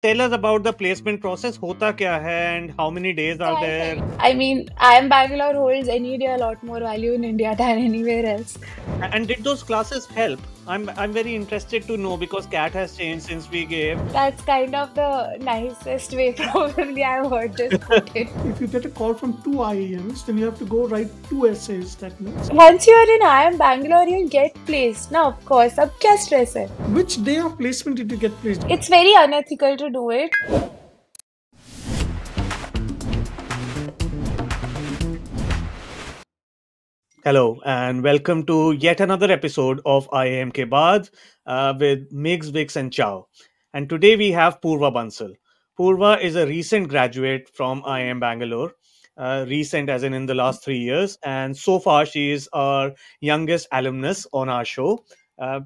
tell us about the placement process hota kya hai and how many days are there i mean I am bangalore holds any day a lot more value in india than anywhere else and did those classes help I'm I'm very interested to know because cat has changed since we gave. That's kind of the nicest way probably I've heard this if you get a call from two IIMs, then you have to go write two essays. That means once you are in IIM Bangalore, you'll get placed. Now, of course, I'm stress Which day of placement did you get placed? It's very unethical to do it. Hello and welcome to yet another episode of I am uh, with Migs, Vix, and Chow. And today we have Purva Bansal. Purva is a recent graduate from IIM Bangalore, uh, recent as in in the last three years. And so far, she is our youngest alumnus on our show. Uh,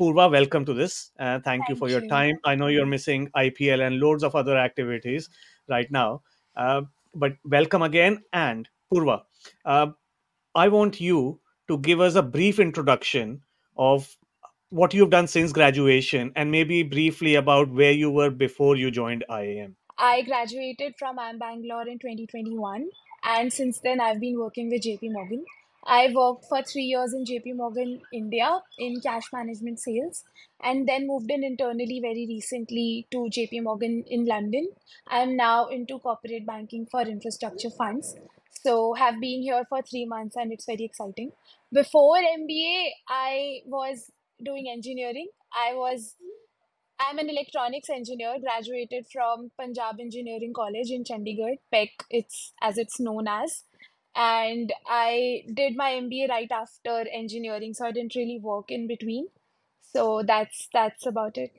Purva, welcome to this. Uh, thank, thank, you for you. your time. I know you're missing IPL and loads of other activities right now, uh, but welcome again. And Purva, uh, I want you to give us a brief introduction of what you've done since graduation and maybe briefly about where you were before you joined IAM. I graduated from IAM Bangalore in 2021 and since then I've been working with JP Morgan. I worked for 3 years in JP Morgan India in cash management sales and then moved in internally very recently to JP Morgan in London. I'm now into corporate banking for infrastructure funds so have been here for three months and it's very exciting before mba i was doing engineering i was i'm an electronics engineer graduated from punjab engineering college in chandigarh pec it's as it's known as and i did my mba right after engineering so i didn't really work in between so that's that's about it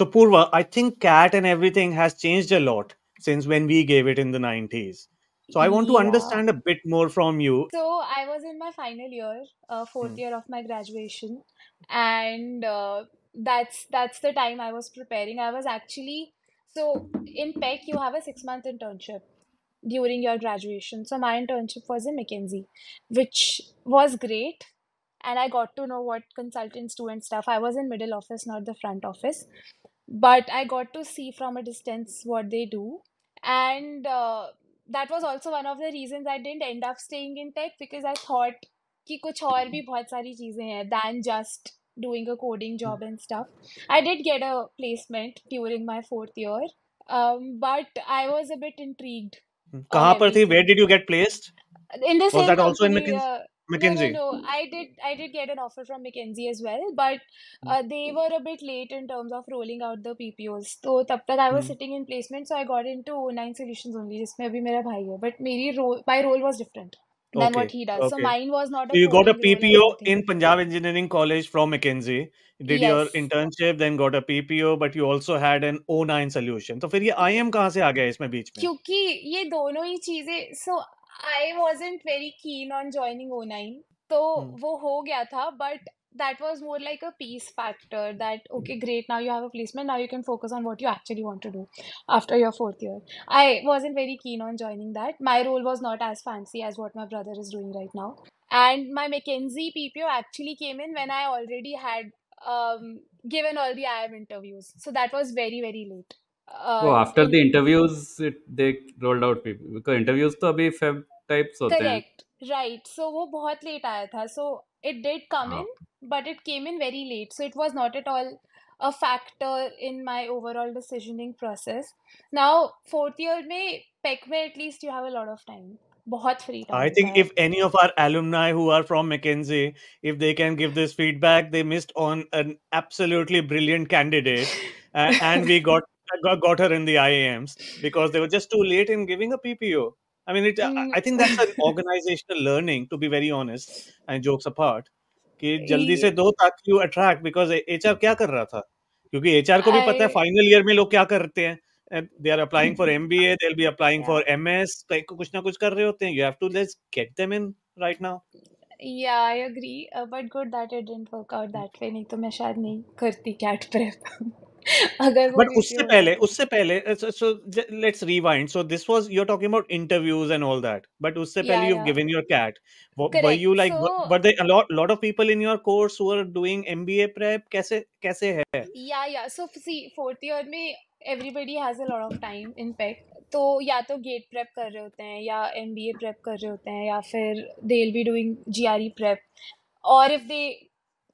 so purva i think cat and everything has changed a lot since when we gave it in the 90s so I want yeah. to understand a bit more from you. So I was in my final year, uh, fourth hmm. year of my graduation, and uh, that's that's the time I was preparing. I was actually so in Peck, you have a six month internship during your graduation. So my internship was in McKinsey, which was great, and I got to know what consultants do and stuff. I was in middle office, not the front office, but I got to see from a distance what they do and. Uh, that was also one of the reasons I didn't end up staying in tech because I thought कि कुछ और भी बहुत सारी than just doing a coding job and stuff. I did get a placement during my fourth year, um, but I was a bit intrigued. कहाँ पर थी? Where did you get placed? In the was that company, also in McKinsey? Uh, McKinsey. No, no, no. I did. I did get an offer from McKinsey as well, but uh, they were a bit late in terms of rolling out the PPOs. So, तब तक I was mm. sitting in placement, so I got into nine solutions only. जिसमें अभी मेरा भाई है, but my role, my role was different than okay. what he does. Okay. So mine was not. So you got a PPO in Punjab Engineering College from McKinsey. Did yes. your internship, then got a PPO, but you also had an O9 solution. So, फिर ये IM कहाँ से आ गया इसमें बीच में? क्योंकि ये दोनों ही चीजें so I wasn't very keen on joining O nine तो वो हो गया था but that was more like a peace factor that okay great now you have a placement now you can focus on what you actually want to do after your fourth year I was in very keen on joining that my role was not as fancy as what my brother is doing right now and my mckinsey ppo actually came in when i already had um, given all the im interviews so that was very very late Uh, वो after the interviews they rolled out people because interviews तो अभी Feb types होते हैं correct right so वो बहुत late आया था so it did come in but it came in very late so it was not at all a factor in my overall decisioning process now fourth year में पेक में at least you have a lot of time बहुत free time I think if any of our alumni who are from McKinsey if they can give this feedback they missed on an absolutely brilliant candidate and we got that got her in the IAMs because they were just too late in giving a PPO. I mean, it, mm. I think that's an organizational learning, to be very honest, and jokes apart. कि जल्दी से दो ताकि you attract because H क्या कर रहा था क्योंकि एच को भी पता है फाइनल ईयर में लोग क्या करते हैं they are applying for M B A they be applying for M S कुछ ना कुछ कर रहे होते हैं you have to let's get them in right now yeah I agree but good that it didn't work out that way नहीं तो मैं शायद नहीं करती कैट प्रेप अगर बट उससे पहले उससे पहले so let's rewind so this was you are talking about interviews and all that but उससे पहले you have given your CAT were you like but there a lot lot of people in your course who are doing MBA prep कैसे कैसे है yeah yeah so see fourth year में everybody has a lot of time in PEC तो या तो gate prep कर रहे होते हैं या एम बी ए प्रेप कर रहे होते हैं या फिर they will be doing G R E prep और if they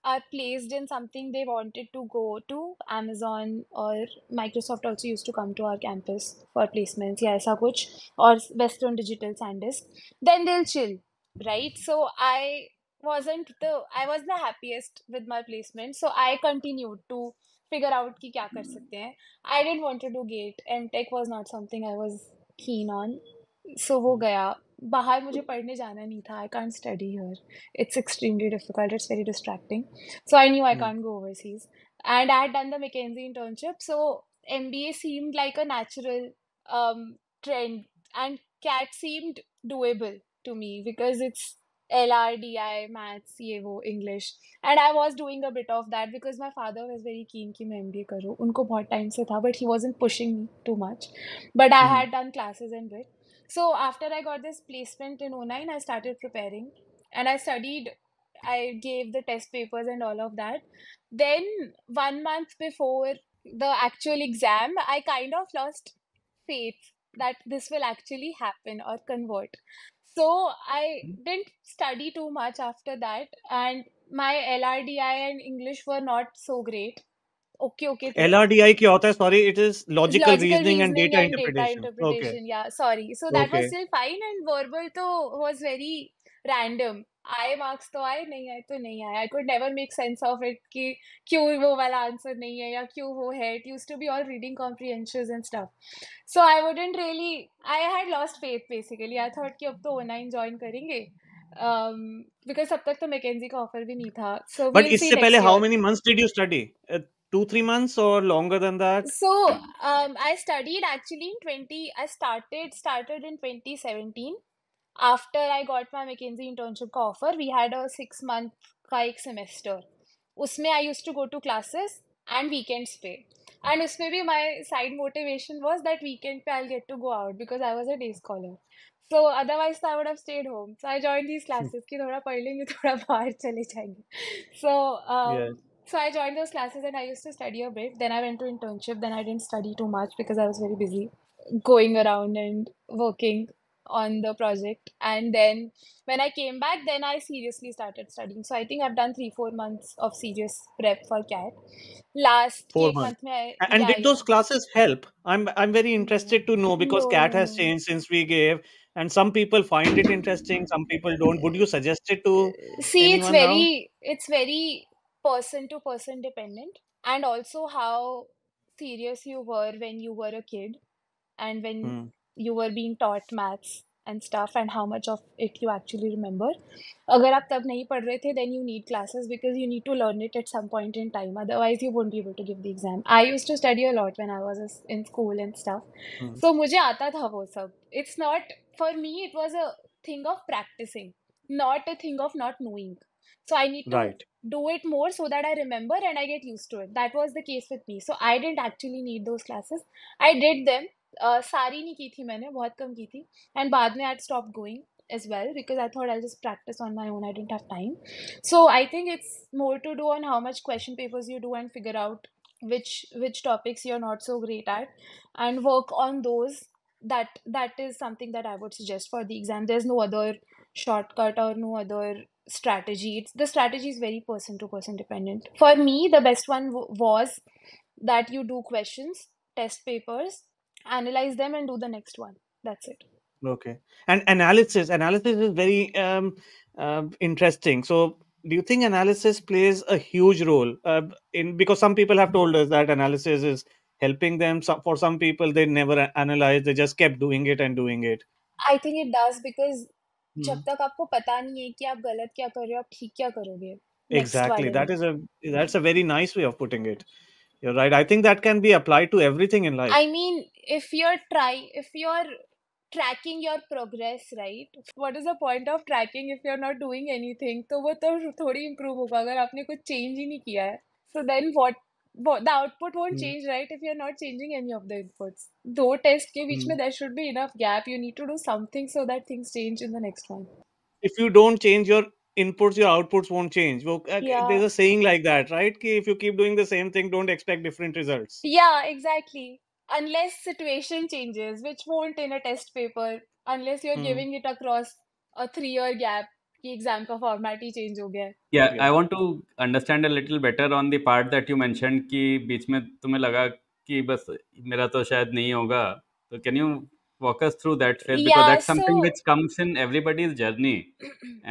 are placed in something they wanted to go to amazon or microsoft also used to come to our campus for placements yeah aisa kuch or western digital sandisk then they'll chill right so i wasn't the i was the happiest with my placement so i continued to figure out ki kya kar sakte hain i didn't want to do gate and tech was not something i was keen on so wo gaya बाहर मुझे पढ़ने जाना नहीं था I can't study here it's extremely difficult it's very distracting so I knew I can't go overseas and I done the McKinsey internship so M B A seemed like a natural trend and CAT seemed doable to me because it's L R D I maths ये वो English and I was doing a bit of that because my father was very keen कि मैं ए करूँ उनको बहुत time से था he was in pushing me too much but I had done classes and bit So after I got this placement in 09, I started preparing and I studied. I gave the test papers and all of that. Then one month before the actual exam, I kind of lost faith that this will actually happen or convert. So I mm-hmm. didn't study too much after that, and my LRDI and English were not so great. Okay okay LRDI क्या होता है sorry it is logical reasoning and data interpretation okay yeah sorry so that was still fine and verbal तो was very random आए marks तो आए नहीं आए तो नहीं आए I could never make sense of it कि क्यों वो वाला आंसर नहीं है या क्यों वो है it used to be all reading comprehensions and stuff so I wouldn't really I had lost faith basically I thought कि अब तो ऑनलाइन ज्वाइन करेंगे बिकॉज um, अब तक तो मैकेंजी का ऑफर भी नहीं था सो बट इससे पहले how many months did you study two three months or longer than that so um, i studied actually in 20 i started started in 2017 after i got my mckinsey internship ka offer we had a six month ka ek semester usme i used to go to classes and weekends पे and उसमें भी my side motivation was that weekend पे I get to go out because I was a day scholar so otherwise तो I would have stayed home so I join these classes कि थोड़ा thoda bahar chale jayenge so um, yes. So I joined those classes and I used to study a bit. Then I went to internship. Then I didn't study too much because I was very busy going around and working on the project. And then when I came back, then I seriously started studying. So I think I've done three, four months of serious prep for CAT. Last four months. Month I, and yeah, did those classes help? I'm I'm very interested to know because no, CAT has changed since we gave and some people find it interesting some people don't would you suggest it to see it's very now? it's very person to person dependent and also how serious you were when you were a kid and when mm. you were being taught maths and stuff and how much of it you actually remember अगर आप तब नहीं पढ़ then you need classes because you need to learn it at some point in time otherwise you won't be able to give the exam I used to study a lot when I was in school and stuff mm. so मुझे आता था वो it's not for me it was a thing of practicing not a thing of not knowing so I need to right do it more so that I remember and I get used to it. That was the case with me. So I didn't actually need those classes. I did them. Uh, सारी नहीं की थी मैंने बहुत कम की थी and बाद में I stop as well because I thought I'll just practice on my own. I didn't have time. So I think it's more to do on how much question papers you do and figure out which which topics you're not so great at and work on those that that is something that I would suggest for the exam. There's no other shortcut or no other strategy it's the strategy is very person to person dependent for me the best one w- was that you do questions test papers analyze them and do the next one that's it okay and analysis analysis is very um, uh, interesting so do you think analysis plays a huge role uh, in because some people have told us that analysis is helping them so for some people they never analyze they just kept doing it and doing it i think it does because जब तक आपको पता नहीं है कि आप गलत क्या कर रहे हो आप ठीक क्या करोगे exactly that is a that's a very nice way of putting it you're right i think that can be applied to everything in life i mean if you're trying if you're tracking your progress right what is the point of tracking if you're not doing anything तो वो तो थोड़ी improve होगा अगर आपने कुछ change ही नहीं किया है so then what the output won't hmm. change right if you're not changing any of the inputs दो test के बीच में hmm. there should be enough gap you need to do something so that things change in the next one if you don't change your inputs your outputs won't change uh, yeah. there's a saying like that right Ki if you keep doing the same thing don't expect different results yeah exactly unless situation changes which won't in a test paper unless you're hmm. giving it across a three year gap कि exam का format ही change हो गया है yeah I want to understand a little better on the part that you mention कि बीच में तुम्हें लगा कि बस मेरा तो शायद नहीं होगा तो can you walk us through that phase yeah, because that's so, something which comes in everybody's journey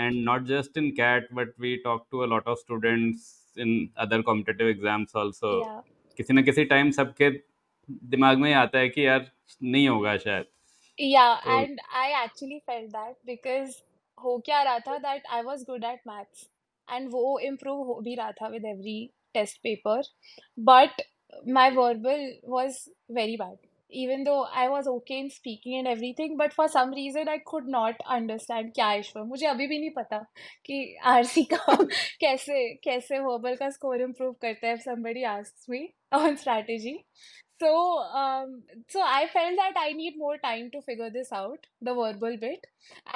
and not just in cat but we talk to a lot of students in other competitive exams also yeah. किसी ना किसी time सबके दिमाग में आता है कि यार नहीं होगा शायद yeah so, and i actually felt that because हो क्या रहा था that I was good at maths and वो इम्प्रूव हो भी रहा था with every test paper but my verbal was very bad even though I was okay in speaking and everything but for some reason I could not understand क्या ईश्वर मुझे अभी भी नहीं पता कि आर सी का कैसे कैसे वर्बल का स्कोर इम्प्रूव करता है somebody ask me on strategy so um, so i felt that i need more time to figure this out the verbal bit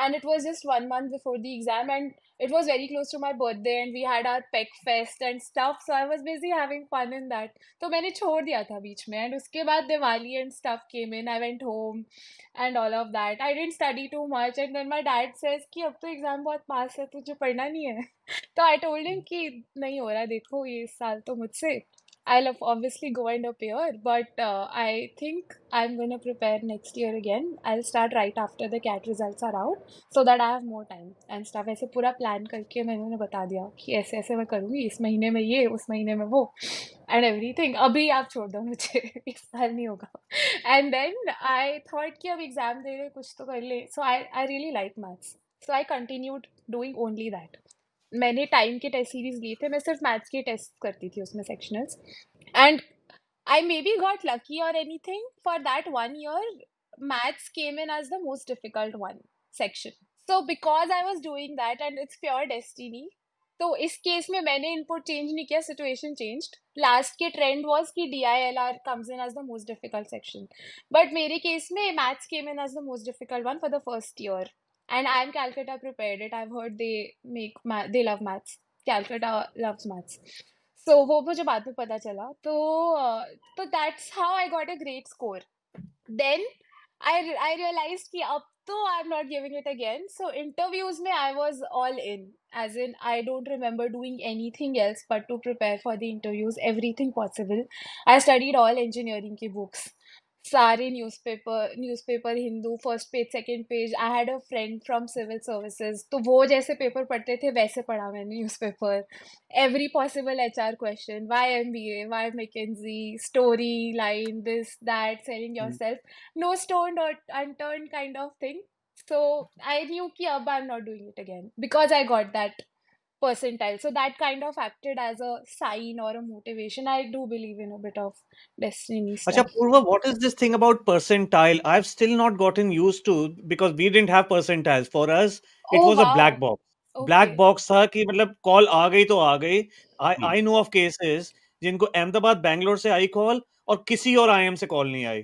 and it was just one month before the exam and it was very close to my birthday and we had our peck fest and stuff so i was busy having fun in that so मैंने छोड़ दिया था बीच में and uske baad Diwali and stuff came in I went home and all of that I didn't study too much and then my dad says ki ab to exam bahut pass hai tujhe padhna nahi hai so I told him ki nahi ho raha dekho ye saal to mujhse I'll obviously go and appear, but uh, I think I'm going to prepare next year again. I'll start right after the CAT results are out so that I have more time and stuff. ऐसे पूरा plan करके मैंने उन्हें बता दिया कि ऐसे ऐसे मैं करूँगी इस महीने में ये उस महीने में वो एंड एवरी थिंग अभी आप छोड़ दो मुझे इस साल नहीं होगा एंड देन आई थॉट कि अब एग्ज़ाम दे रहे कुछ तो कर ले so I I really like maths so I continued doing only that मैंने टाइम के टेस्ट सीरीज लिए थे मैं सिर्फ मैथ्स के टेस्ट करती थी उसमें sectionals and I maybe got lucky और anything for that one year maths came in as the most difficult one section so because I was doing that and it's pure destiny तो इस case में मैंने input change नहीं किया situation change last के trend was कि D I L R comes in as the most difficult section but मेरे case में maths came in as the most difficult one for the first year And I'm Calcutta prepared it. I've heard they make they love maths. Calcutta loves maths. So वो मुझे बाद में पता चला तो तो that's how I got a great score then I I realize कि अब तो I am not giving it again so interviews में I was all in as in I don't remember doing anything else but to prepare for the interviews everything possible I studied all engineering की books सारे newspaper newspaper Hindu first page second page I had a friend from civil services तो वो जैसे paper पढ़ते थे वैसे पढ़ा मैंने newspaper every possible H R question why M B A why G story line this that selling yourself no stone dot unturn kind of thing so I knew कि अब I am not doing it again because I got that percentile. So that kind of acted as a sign or a motivation. I do believe in a bit of destiny. Stuff. Achha, Purva, what is this thing about percentile? I've still not gotten used to because we didn't have percentiles. For us, it oh, was wow. a black box. Okay. Black box tha ki, matlab, call aa call to aa तो I, hmm. I know of cases जिनको अहमदाबाद बैंगलोर से I call और किसी और IM से call नहीं आई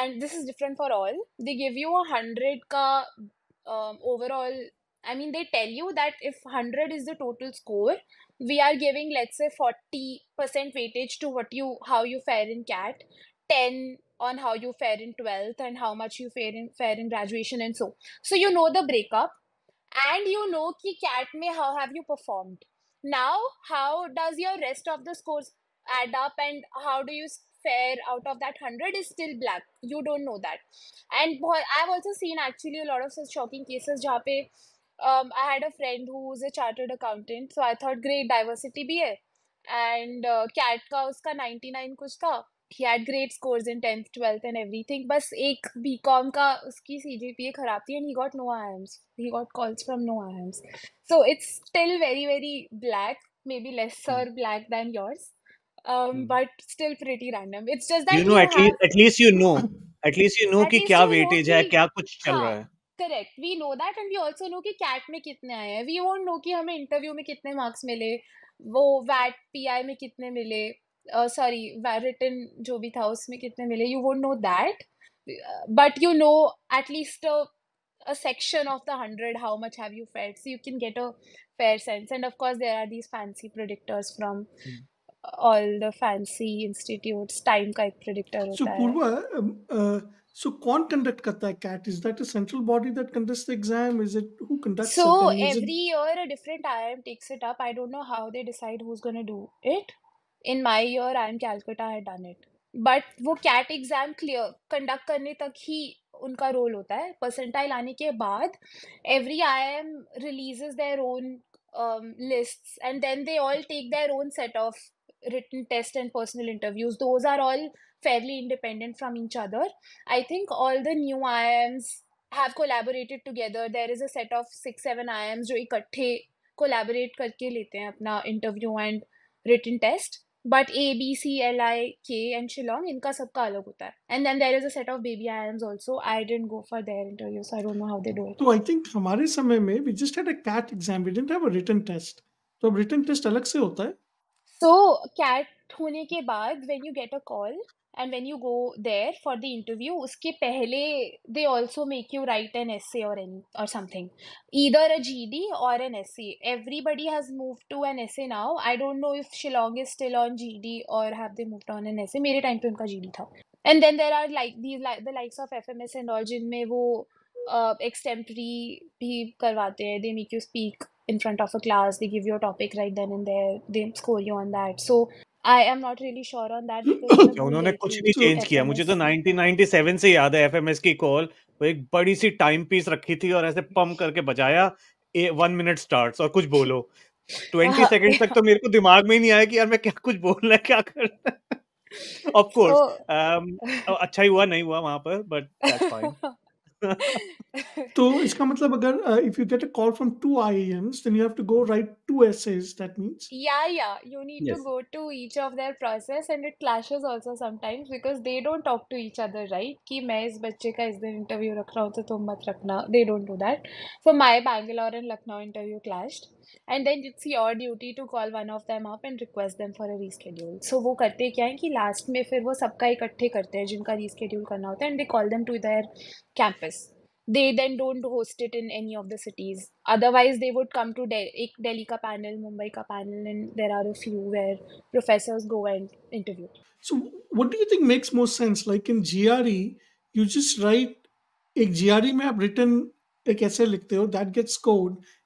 and this is different for all they give you a 100 ka um, overall i mean they tell you that if 100 is the total score we are giving let's say 40% weightage to what you how you fare in cat 10 on how you fare in 12th and how much you fare in fare in graduation and so so you know the breakup and you know ki cat may how have you performed now how does your rest of the scores add up and how do you fair out of that 100 is still black you don't know that and i've also seen actually a lot of such shocking cases Where um, i had a friend who's a chartered accountant so i thought great diversity be hai and uh, cat ka uska 99 kuch tha he had great scores in 10th 12th and everything but एक BCom ka, uski CGPA खराब थी and he got no IIMs He got calls from no IIMs So it's still very, very black. maybe lesser hmm. black than yours um, hmm. but still pretty random. It's just that you know at least at least you know at least you know कि क्या weightage है क्या कुछ चल रहा है correct we know that and we also know कि CAT में कितने आए हैं वी you नो कि हमें इंटरव्यू में कितने मार्क्स मिले वो a section of the 100 how much have you fared so you can get a fair sense and of course there are these fancy predictors from hmm. All the fancy institutes time का एक predictor होता so, है Purva so quant conduct karta hai cat is that a central body that conducts the exam is it who conducts so it? So every it... year a different IIM takes it up i don't know how they decide who's going to do it in my year IIM calcutta had done it but वो CAT exam clear conduct करने तक ही उनका role होता है percentile आने के बाद every I M releases their own lists and then they all take their own set of written test and personal interviews those are all fairly independent from each other i think all the new iams have collaborated together there is a set of 6 7 iams jo ikatthe collaborate karke lete hain apna interview and written test but A B C L I K and Shillong इनका सबका alag hota hai and then there is a set of baby iams also I didn't go for their interview so I don't know how they do it so I think hamare samay mein we just had a cat exam we didn't have a written test तो अब written test अलग से होता है सो cat होने के बाद when you get a call and when you go there for the interview उसके पहले they also make you write an S R N or something either a G D or N S C everybody has move to N S A now I don't know if Shillong is still on G D or have they move to on N S A मेरे time पे उनका G D था and then there are like the the likes of F M S and all जिनमें वो extempore uh, भी करवाते हैं they make you speak in front of a class they give you a topic right then and there they score you on that so I am not really sure on that उन्होंने कुछ भी change किया मुझे तो 1997 से याद है FMS की कॉल वो एक बड़ी सी टाइम पीस रखी थी और ऐसे पंप करके बजाया वन मिनट स्टार्ट और कुछ बोलो ट्वेंटी सेकेंड हाँ। तक तो मेरे को दिमाग में ही नहीं आया कि यार मैं क्या कुछ बोलना है क्या करना ऑफ कोर्स अच्छा ही हुआ नहीं हुआ वहां पर बट दैट्स फाइन तो इसका मतलब अगर if you get a call from two IIMs then you have to go write two essays that means yeah yeah you need to go to each of their process and it clashes also sometimes because they don't talk to each other right कि मैं इस बच्चे का इस दिन interview रख रहा हूं तो तुम मत रखना they don't do that so my Bangalore and Lucknow interview clashed and then it's your duty to call one of them up and request them for a reschedule so वो करते क्या है कि लास्ट में फिर वो सबका इकट्ठे करते हैं जिनका रीस्केड्यूल करना होता है and they call them to their campus they then don't host it in any of the cities otherwise they would come to De- mumbai panel and there are a few where professors go and interview so what do you think makes more sense like in gre you just write ek gre mein aap written ek essay likhte ho that gets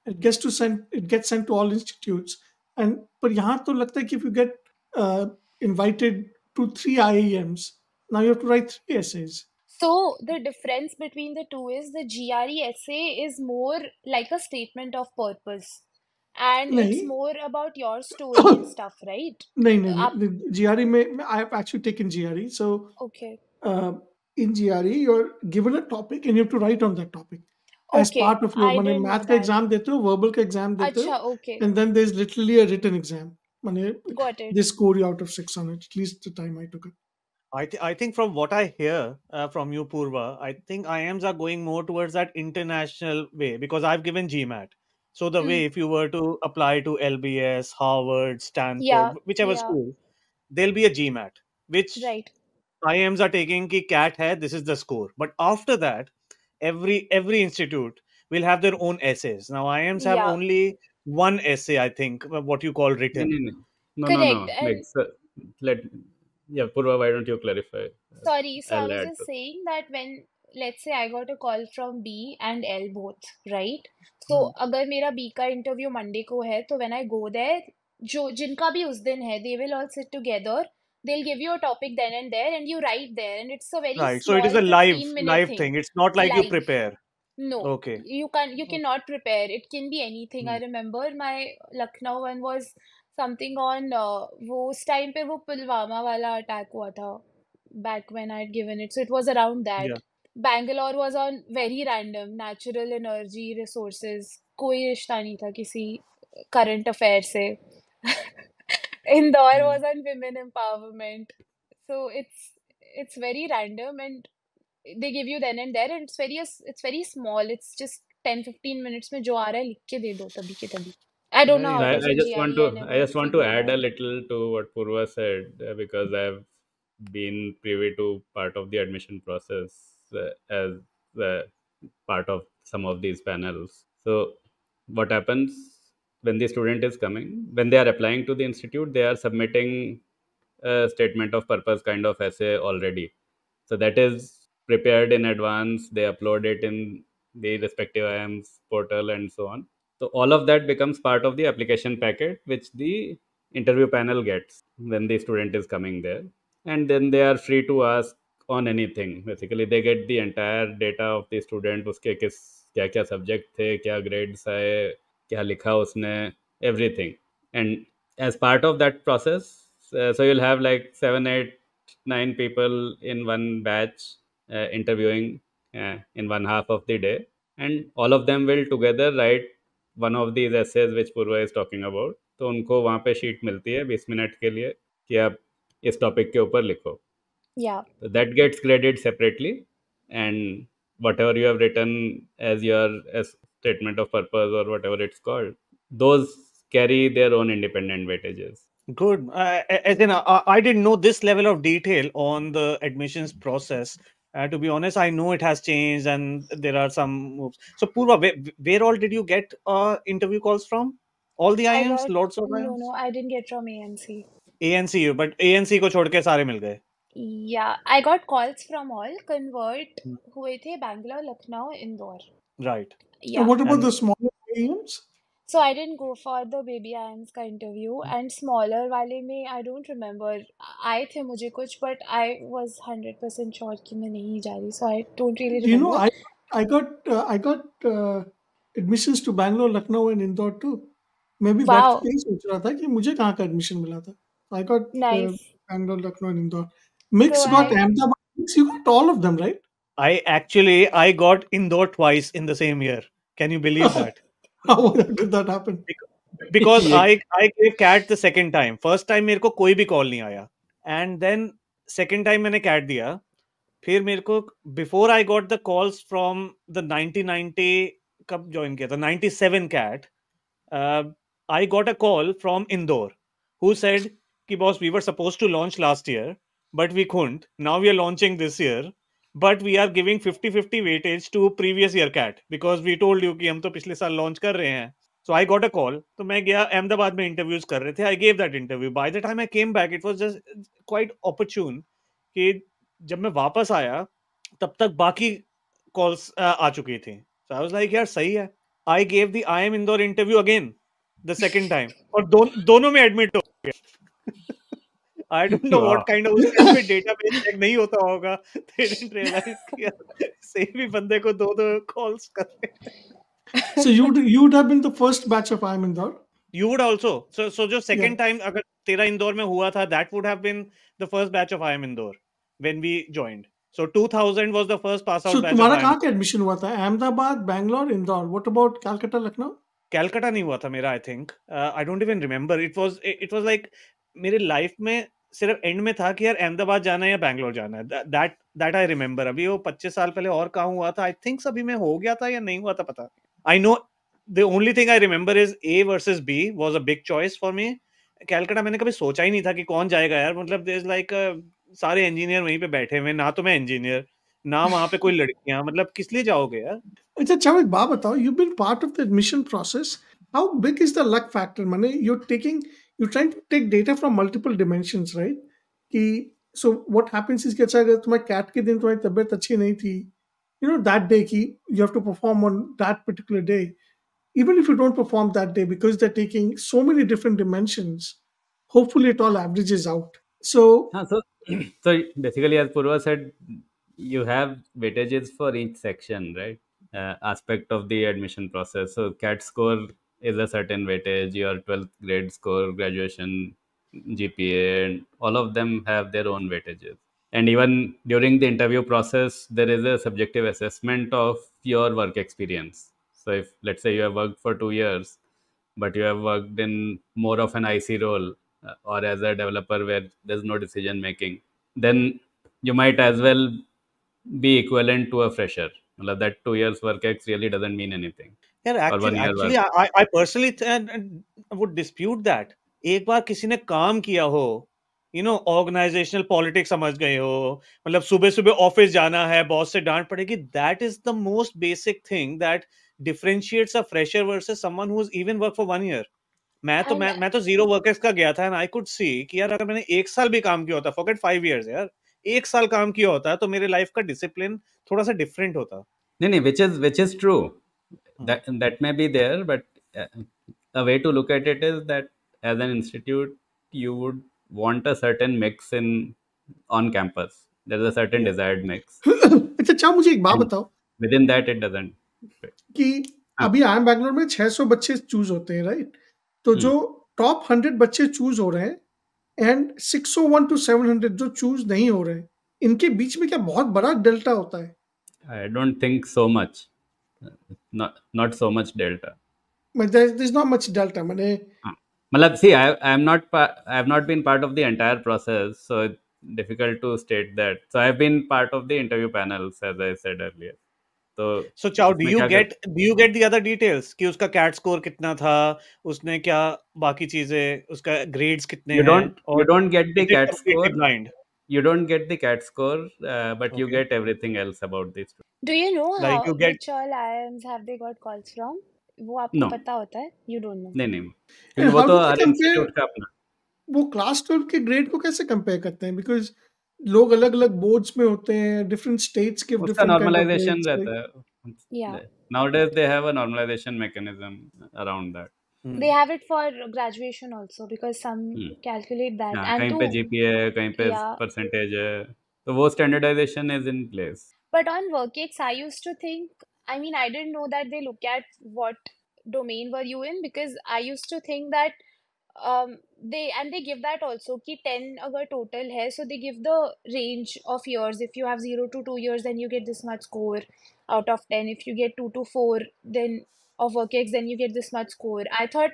it gets to send it gets sent to all institutes and but यहाँ तो लगता है कि if you get uh, invited to three IAMs now you have to write three essays so the difference between the two is the GRE essay is more like a statement of purpose and nahin. it's more about your story and stuff right no no uh, GRE I have actually taken GRE so okay uh, in GRE you're given a topic and you have to write on that topic as part of your I माने didn't know math का that. Exam देते हो verbal का okay, and then there's literally a written exam. Money, got it. They score you out of 6 on it at least the time i took it I, th- I think from what I hear uh, from you, Purva, I think IAMs are going more towards that international way because I've given GMAT. So the hmm. way if you were to apply to LBS, Harvard, Stanford, Yeah, whichever yeah, school, there'll be a GMAT, which right. IAMs are taking ki cat hai, this is the score. But after that, every every institute will have their own essays. Now IIMs have yeah. only one essay, I think, uh, what you call written. No, no, no. no, Correct. no. Like, let yeah, Purva, why don't you clarify? Sorry, so I'll i was just to... saying that when let's say I got a call from B and L both, right? So hmm. अगर मेरा B का interview Monday को है, so when I go there, जो जिनका भी उस दिन है, they will all sit together they'll give you a topic then and there and you write there and it's a very right so it is a live live thing. thing. it's not like live. you prepare no okay you can you hmm. cannot prepare it can be anything hmm. i remember my lucknow one was something on uh, wo us time pe wo pulwama wala attack hua tha back when i had given it so it was around that yeah. was on very random natural energy resources. Resources कोई रिश्ता नहीं था किसी current affair से Indore was on women empowerment. So it's it's very random and they give you then and there and it's very it's very small. It's just 10 15 minutes do ke I don't know. I, I just want to I just want to add a little to what Purva said uh, because I've been privy to part of the admission process uh, as uh, part of some of these panels. So what happens when the student is coming when they are applying to the institute they are submitting a statement of purpose kind of essay already so that is prepared in advance they upload it in the respective ims portal and so on so all of that becomes part of the application packet which the interview panel gets when the student is coming there and then they are free to ask on anything basically they get the entire data of the student uske kis kya kya subject the, kya grades hai. क्या लिखा उसने everything and as part of that process so you'll have like seven eight nine people in one batch interviewing in one half of the day and all of them will together write one of these essays which Purva is talking about तो उनको वहाँ पे sheet मिलती है बीस minute के लिए कि आप इस टॉपिक के ऊपर लिखो that gets credit separately and whatever you have written as your statement of purpose or whatever it's called those carry their own independent weightages good uh, as in uh, i didn't know this level of detail on the admissions process uh, to be honest i know it has changed and there are some moves so purva where, where all did you get uh, interview calls from all the ims got, lots of no, IMs? no i didn't get from anc ancu but anc ko chhod ke sare mil gaye yeah i got calls from all convert hmm. हुए थे Bangalore, Lucknow, Indore. Right. yeah. what about and the smaller IIMs? So I didn't go for the baby IIMs का interview and smaller वाले में I don't remember आए थे मुझे कुछ but I was hundred percent sure कि मैं नहीं जा रही so I don't really remember. You know I I got uh, I got uh, admissions to Bangalore, Lucknow and Indore too. मैं भी wow. बैठ के सोच रहा था कि मुझे कहाँ का admission. मिला था. I got nice. uh, Bangalore, Lucknow and Indore. Mix so got I... Ahmedabad. Mix You got all of them right? I actually I got Indore twice in the same year. Can you believe that? How did that happen? Because I I gave cat the second time. First time मेरे को कोई भी call नहीं And then second time I gave cat दिया. फिर मेरे before I got the calls from the 1990 cup joint, किया था 97 cat. Uh, I got a call from Indore who said कि boss we were supposed to launch last year but we couldn't. Now we are launching this year. But we are giving fifty fifty weightage to previous year CAT because we told you कि हम तो पिछले साल launch कर रहे हैं सो आई got a call तो मैं गया अहमदाबाद में इंटरव्यूज कर रहे थे I gave that interview by the time I came back it was just quite opportune कि जब मैं वापस आया तब तक बाकी कॉल्स आ चुकी थी सो आई वॉज लाइक यार सही है I gave the IIM Indore interview again the second time और दो, दोनों में एडमिट हो गया I don't know what kind of उसके पे डेटाबेस चेक नहीं होता होगा दे डिडंट रियलाइज किया सेम भी बंदे को दो दो कॉल्स करते so you you would have been the first batch of IIM Indore you would also so so जो सेकंड टाइम अगर तेरा इंदौर में हुआ था that would have been the first batch of IIM Indore when we joined So 2000 was the first pass out. So तुम्हारा कहाँ का admission हुआ था? Ahmedabad, Bangalore, Indore. What about Calcutta, Lucknow? Calcutta नहीं हुआ था मेरा I think I don't even remember it was it was like मेरे लाइफ में सिर्फ एंड में था कि यार अहमदाबाद जाना है या बैंगलोर जाना है दैट दैट आई रिमेम्बर अभी वो पच्चीस साल पहले और कहाँ हुआ था आई थिंक अभी मैं हो गया था या नहीं हुआ था पता I know the only thing I remember is A versus B was a big choice for me Calcutta मैंने कभी सोचा ही नहीं था कि कौन जाएगा यार मतलब देर लाइक uh, सारे इंजीनियर वहीं पे बैठे हुए ना तो मैं इंजीनियर ना वहाँ पे कोई लड़कियां मतलब किस लिए जाओगे यार अच्छा अच्छा एक बात बताओ you been part of the admission process how big is the luck factor माने you taking you're trying to take data from multiple dimensions right So what happens is, is कि अच्छा अगर तुम्हारी कैट के दिन तुम्हारी तबीयत अच्छी नहीं थी यू नो दैट डे की you have to perform even if you don't perform that day because they're taking so many different dimensions hopefully it all averages out so so, so basically as purva said you have weightages for each section right uh, aspect of the admission process so cat score is a certain weightage, your 12th grade score, graduation, GPA, and all of them have their own weightages. And even during the interview process, there is a subjective assessment of your work experience. So, if let's say you have worked for two years, but you have worked in more of an IC role uh, or as a developer where there's no decision making, then you might as well be equivalent to a fresher. That two years work ex really doesn't mean anything. एक बार किसी ने काम किया हो you know organisational politics समझ गए हो मतलब सुबह सुबह ऑफिस जाना है बॉस से डांट पड़ेगी that is the most basic thing that differentiates a fresher versus someone who is even work for one year मैं तो मैं मैं तो जीरो वर्कर्स का गया था एंड आई कुड सी कि यार अगर मैंने एक साल भी काम किया होता फॉरगेट फाइव इयर्स यार एक साल काम किया होता तो मेरे लाइफ का डिसिप्लिन थोड़ा सा डिफरेंट होता नहीं नहीं which is which is true that that may be there but a way to look at it is that as an institute you would want a certain mix in on campus there's a certain desired mix अच्छा अच्छा मुझे एक बात बताओ within that it doesn't कि अभी आई am Bangalore में 600 बच्चे चूज होते हैं राइट तो जो टॉप 100 बच्चे चूज हो रहे हैं एंड 601 टू 700 जो चूज नहीं हो रहे हैं इनके बीच में क्या बहुत बड़ा डेल्टा होता है I don't think so much not not so much delta but there's, there's not much delta mane malab see i i am not i have not been part of the entire process so it's difficult to state that so i've been part of the interview panels as i said earlier तो so चाओ do you get do you get the other details कि उसका cat score कितना था उसने क्या बाकी चीजें उसका ग्रेड्स कितने you don't you don't get the CAT score blind you don't get the cat score, uh, but okay. you get everything else about this. Do you know like how uh, you get... which all ions have they got calls from? वो आपको no. पता होता है you don't know नहीं नहीं वो तो हर institute का अपना वो क्लास 12 के ग्रेड को कैसे कंपेयर करते हैं बिकॉज़ लोग अलग अलग बोर्ड्स में होते हैं डिफरेंट स्टेट्स के उसका नॉर्मलाइजेशन रहता है nowadays they have a normalisation mechanism around that Hmm. they have it for graduation also because some hmm. calculate that हाँ and कहीं पे to जीपीए कहीं पे yeah है तो वो standardisation is in But on WorkX, I used to think, I mean, I didn't know that they look at what domain were you in because I used to think that um, they and they give that also ki 10 agar total hai so they give the range of years if you have 0 to 2 years then you get this much score out of 10 if you get 2 to 4 then of WorkX, then you get this much score. I thought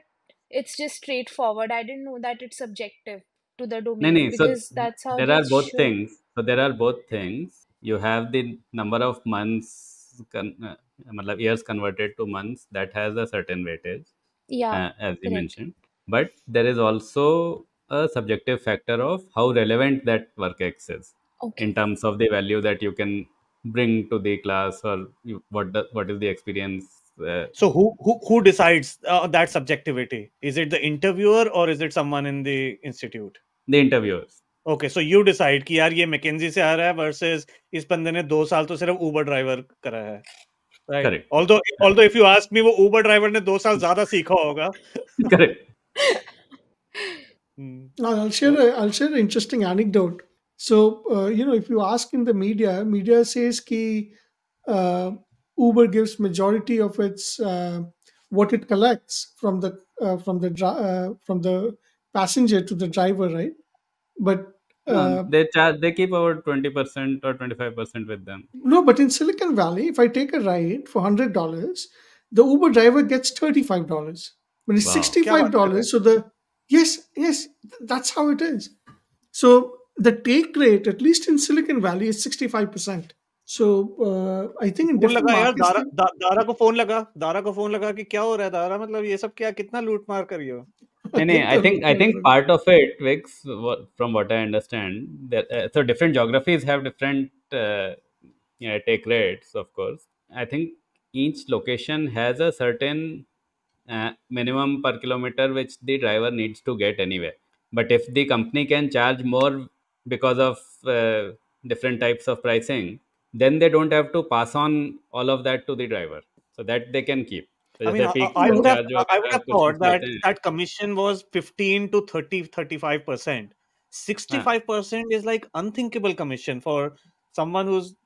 it's just straightforward. I didn't know that it's subjective to the domain. No, no. Because so that's how there are both things. So there are both things. You have the number of months, con- uh, years converted to months that has a certain weightage. Yeah. Uh, as you mentioned. But there is also a subjective factor of how relevant that x is okay. in terms of the value that you can bring to the class or you, what the, what is the experience the so who who, who decides uh, that subjectivity is it the interviewer or is it someone in the institute the interviewers okay so you decide कि यार ये मैकेजी से आ रहा है versus इस बंदे ने दो साल तो सिर्फ उबर ड्राइवर करा है right although although if you ask me वो उबर ड्राइवर ने दो साल ज्यादा सीखा होगा correct I'll share a, I'll share an interesting anecdote. So uh, you know, if you ask in the media, media says ki uh, Uber gives majority of its uh, what it collects from the uh, from the uh, from the passenger to the driver, right? But um, they charge, they keep about twenty percent or twenty five percent with them. No, but in Silicon Valley, if I take a ride for hundred dollars, the Uber driver gets thirty five dollars, but it's wow. sixty five dollars. So the yes, yes, that's how it is. So the take rate, at least in Silicon Valley, is sixty five percent. So I think Dara को phone लगा दारा को phone लगा कि क्या हो रहा है दारा मतलब ये सब क्या कितना लूट मार कर हो नहीं नहीं I think I think part of it wicks from what I understand so different geographies have different take rates of course i think each location has a certain uh, minimum per kilometer which the driver needs to get anyway but if the company can charge more because of uh, different types of pricing then they don't have to pass on all of that to the driver. So that they can keep. So I, mean, I, I, would have, I would have thought that, that commission was 15 to 30, 35%. 65% huh. is like unthinkable commission for someone who's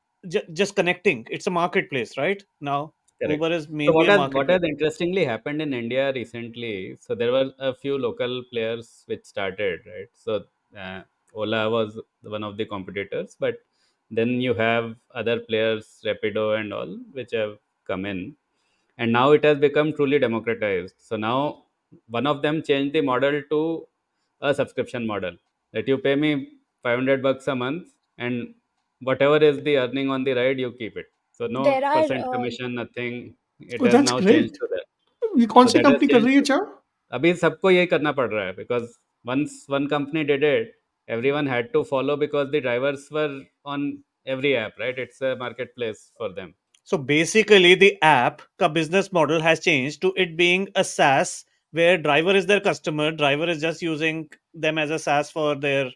just connecting. It's a marketplace, right? Now, Uber is mainly so what, has, what has interestingly happened in India recently, so there were a few local players which started, right? So uh, Ola was one of the competitors, but then you have other players rapido and all which have come in and now it has become truly democratized so now one of them changed the model to a subscription model that you pay me 500 bucks a month and whatever is the earning on the ride you keep it so no are, percent uh, commission uh, nothing it oh, has now great. changed to that ये कौन सी company कर रही है चार अभी सबको यही करना पड़ रहा है because once one company did it everyone had to follow because the drivers were on every app, right? It's a marketplace for them. So basically, the app ka business model has changed to it being a SaaS where driver is their customer, driver is just using them as a SaaS for their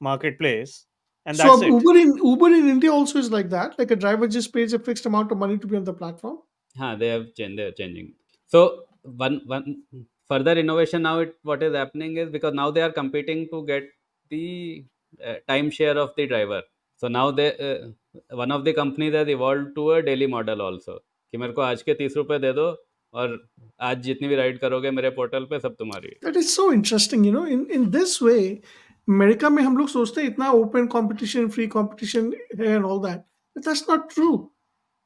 marketplace. And so Uber in Uber in India also is like that. Like a driver just pays a fixed amount of money to be on the platform. Yeah, they have changed, they are changing. So one one further innovation now it what is happening is because now they are competing to get the uh, time share of the driver. So now they uh, one of the companies has evolved to a daily model also कि मेरे को आज के तीस रुपए दे दो और आज जितनी भी राइड करोगे मेरे पोर्टल पे सब तुम्हारी that is so interesting you know in in this way America में हम लोग सोचते हैं इतना ओपन कंपटीशन फ्री कंपटीशन है and all that but that's not true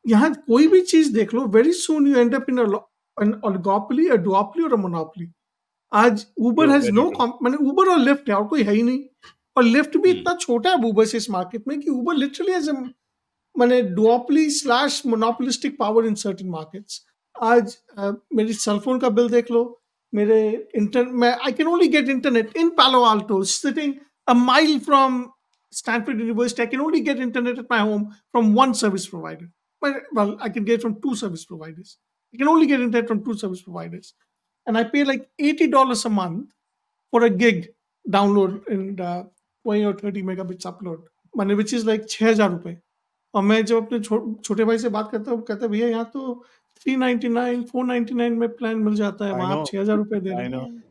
यहाँ कोई भी चीज देख लो very soon you end up in a an oligopoly, a duopoly, or a monopoly. आज उबर हैज नो मैंने उबर और लिफ्ट है और कोई है ही नहीं और लिफ्ट भी hmm. इतना छोटा है उबर से इस मार्केट में कि उबर लिटरली एज मैंने duopoly slash monopolistic power in certain markets आज मेरी सेलफोन का बिल देख लो मेरे इंटर मैं I can only get internet in Palo Alto sitting a mile from Stanford University I can only get internet at my home from one service provider I can get from two service providers I can only get internet from two service providers and I pay like $80 a month for a gig download and uh, 20 or 30 megabits upload. Money, which is like six thousand rupees. रुपये और मैं जब अपने छो, छोटे भाई से बात करता हूँ कहता भैया यहाँ तो 399 499 में प्लान मिल जाता है वहाँ आप छः हज़ार I दे रहे हैं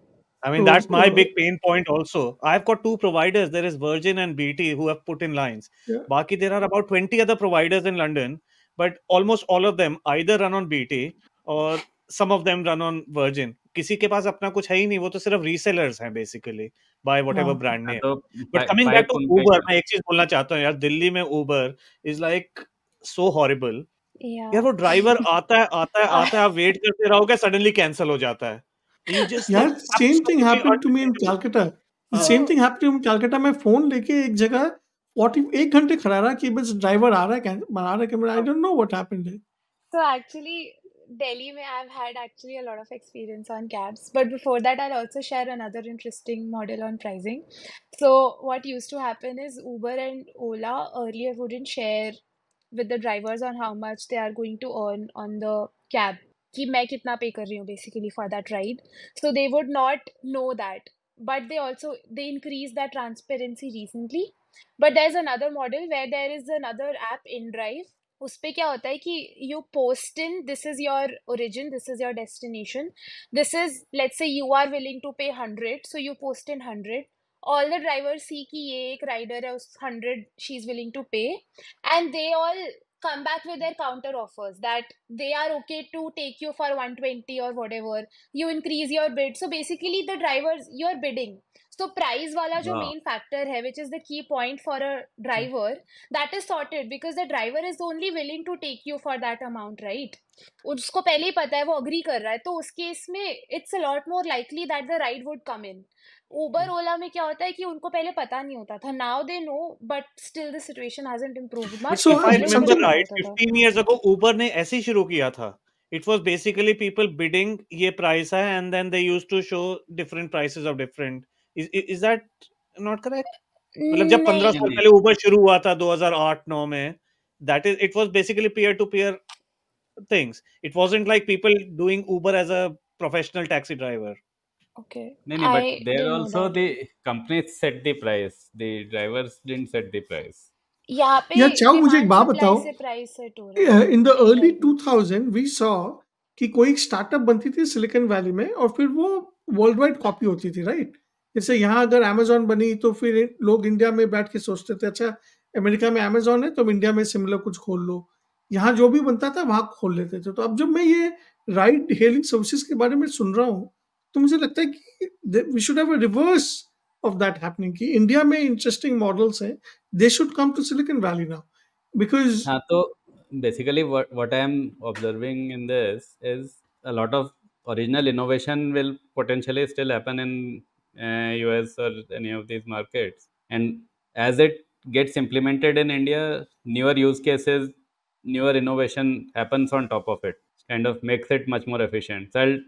I mean, that's my big pain point also. I've got two providers. There is Virgin and BT who have put in lines. Yeah. Baki, there are about 20 other providers in London, but almost all of them either run on BT or some of them run on Virgin किसी के पास अपना कुछ है ही नहीं वो तो सिर्फ resellers हैं basically buy whatever brand ने but coming back to Uber मैं एक चीज बोलना चाहता हूँ यार दिल्ली में Uber is like so horrible यार वो ड्राइवर आता है आता है आता है आप वेट करते रहोगे सडनली कैंसिल हो जाता है यार same thing happened to me in Calcutta same thing happened in Calcutta मैं फोन लेके एक जगह फोर्टी एक घंटे खड़ा रहा कि बस ड्राइवर आ रहा है बना रहा है I don't know what happened है actually Delhi, mein, I've had actually a lot of experience on cabs. But before that, I'll also share another interesting model on pricing. So, what used to happen is Uber and Ola earlier wouldn't share with the drivers on how much they are going to earn on the cab. Ki main kitna pay kar hu basically for that ride. So, they would not know that. But they also they increased that transparency recently. But there's another model where there is another app in Drive उस पर क्या होता है कि you post in this is your origin this is your destination this is let's say you are willing to pay hundred so you post in hundred all the driver see कि ये एक rider है उस hundred she is willing to pay and they all come back with their counter offers that they are okay to take you for 120 or whatever you increase your bid so basically the drivers you're bidding So तो price वाला जो main हाँ। Factor है which is the key point for a driver that is sorted because the driver is only willing to take you for that amount right उसको पहले ही पता है वो अग्री कर रहा है तो उस केस में it's a lot more likely that the ride would come in Uber Ola में क्या होता है कि उनको पहले पता नहीं होता था now they know but still the situation hasn't improved much so I remember right 15 years ago Uber ने ऐसे ही शुरू किया था it was basically people bidding ये प्राइस है and then they used to show different prices of different is is that not correct मतलब जब 15 साल पहले उबर शुरू हुआ था 2008-9 में that is it was basically peer to peer things it wasn't like people doing Uber as a professional taxi driver okay no no but I there also the companies set the price the drivers didn't set the price यहाँ पे यार चाहो मुझे एक बात बताओ in the early 2000 we saw कि कोई स्टार्टअप बनती थी सिलिकॉन वैली में और फिर वो वर्ल्ड वाइड कॉपी होती थी राइट right? जैसे यहाँ अगर अमेजोन बनी तो फिर लोग इंडिया में बैठ के सोचते थे अच्छा अमेरिका में अमेजोन है तो इंडिया में सिमिलर कुछ खोल लो यहाँ जो भी बनता था वहाँ खोल लेते थे तो अब जब मैं ये राइट हेलिंग सर्विसेज के बारे में सुन रहा हूँ तो मुझे लगता है कि we should have a reverse of that happening कि इंडिया में इंटरेस्टिंग मॉडल्स हैं they should come to Silicon Valley now because हाँ तो basically what I am observing in this is a lot of original innovation will potentially still happen in US uh, or any of these markets. And as it gets implemented in India, newer use cases, newer innovation happens on top of it. Kind of makes it much more efficient. So I'll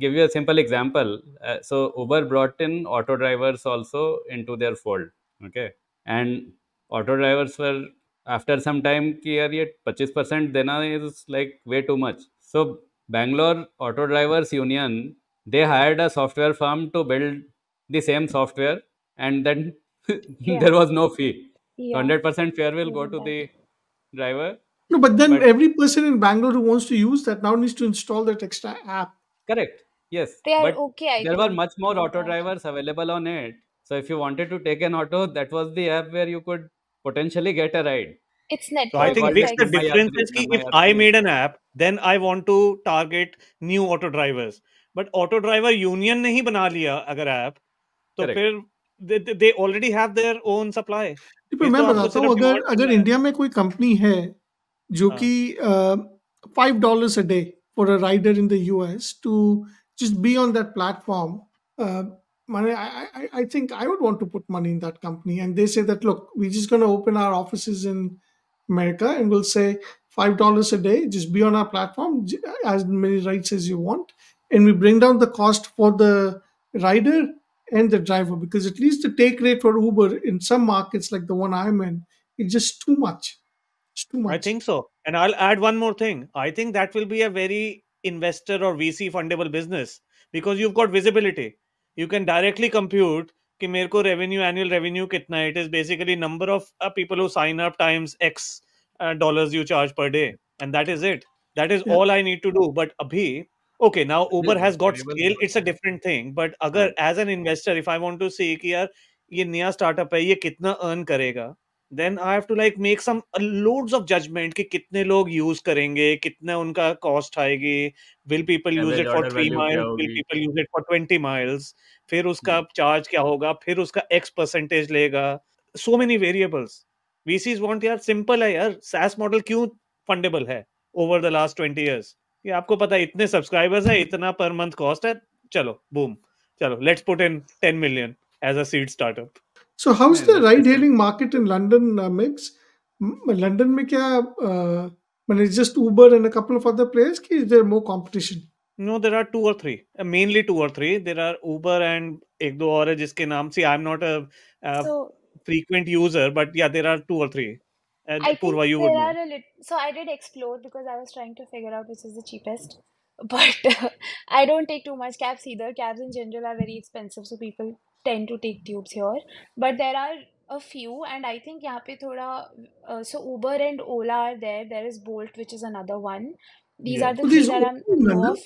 give you a simple example. Uh, so Uber brought in auto drivers also into their fold. Okay, and auto drivers were after some time here Yet, 25 percent, देना is like way too much. So Bangalore Auto Drivers Union they hired a software firm to build the same software and then yeah. there was no fee yeah. 100% fare will go to the driver no but then but, every person in bangalore who wants to use that now needs to install that extra app correct yes they are okay I there were much more auto drivers available on it so if you wanted to take an auto that was the app where you could potentially get a ride it's net. So I think the difference is if I made an app, then I want to target new auto drivers. But auto driver union नहीं बना लिया अगर app they फिर they already have their own supply तो मैं बताता हूँ अगर अगर इंडिया में a कंपनी है जो कि five dollars a day for a rider in the US to just be on that platform. Uh, I, think I would want to put money in that company. And they say that, look, we're just going to open our offices in America and we'll say $5 a day, just be on our platform, as many rights as you want. And we bring down the cost for the rider and the driver because at least the take rate for Uber in some markets like the one I'm in is just too much. It's too much. I think so. And I'll add one more thing. I think that will be a very investor or VC fundable business because you've got visibility. You can directly compute कि मेरे को revenue revenue revenue It is basically number of number of people who sign up times X dollars you charge per day and that is is it that all I need to do. But. Okay now Uber has got scale it's a different thing but अगर as an investor if I want to see कि यार ये नया startup है ये कितना earn करेगा then I have to like make some loads of judgement कि कितने लोग यूज करेंगे कितना उनका कॉस्ट आएगी will people use it for 3 miles will people use it for 20 miles फिर हाँ उसका चार्ज क्या होगा फिर उसका एक्स परसेंटेज लेगा so many variables VCs want यार सिंपल है यार सैस मॉडल क्यों फंडेबल है ओवर द लास्ट 20 इयर्स कि आपको पता है इतने सब्सक्राइबर्स है इतना पर मंथ कॉस्ट है चलो बूम चलो let's put in 10 million as a seed startup so how is the ride hailing market in London mix London में क्या मतलब just Uber and a couple of other players कि is there more competition no there are two और three mainly two और three there are Uber and एक दो और है जिसके नाम से I am not a frequent user but yeah there are two और three And I Purva, you would know. so I did explore because I was trying to figure out which is the cheapest. But uh, I don't take too much cabs either. Cabs in general are very expensive, so people tend to take tubes here. But there are a few, and I think यहाँ pe. Thoda uh, so Uber and Ola are there. There is Bolt, which is another one. These yeah. are the oh, three that I'm of.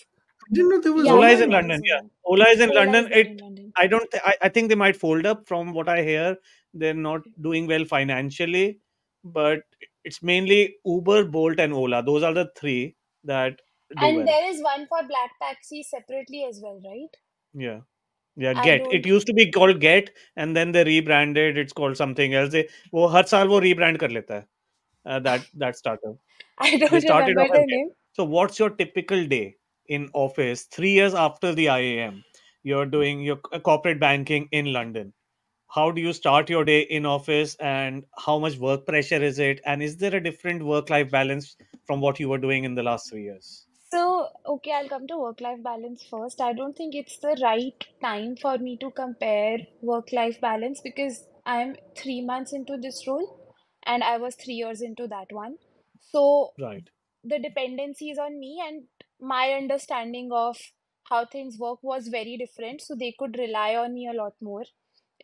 I didn't know there was yeah, Ola is in London. Yeah, Ola is in Ola London. Is in it. London. I don't. Th- I, I think they might fold up. From what I hear, they're not doing well financially but it's mainly Uber, Bolt, and Ola. Those are the three that. and well. there is one for Black Taxi separately as well, right? Yeah. Yeah, Get. It used to be called Get, and then they rebranded. It's called something else. They, वो हर साल वो rebrand कर लेता है. Uh, that that startup. I don't they started the name. So, what's your typical day in office? Three years after the IAM, you're doing your uh, corporate banking in London how do you start your day in office and how much work pressure is it and is there a different work life balance from what you were doing in the last 3 years so okay i'll come to work life balance first i don't think it's the right time for me to compare work life balance because i'm 3 months into this role and i was 3 years into that one so right the dependencies on me and my understanding of how things work was very different so they could rely on me a lot more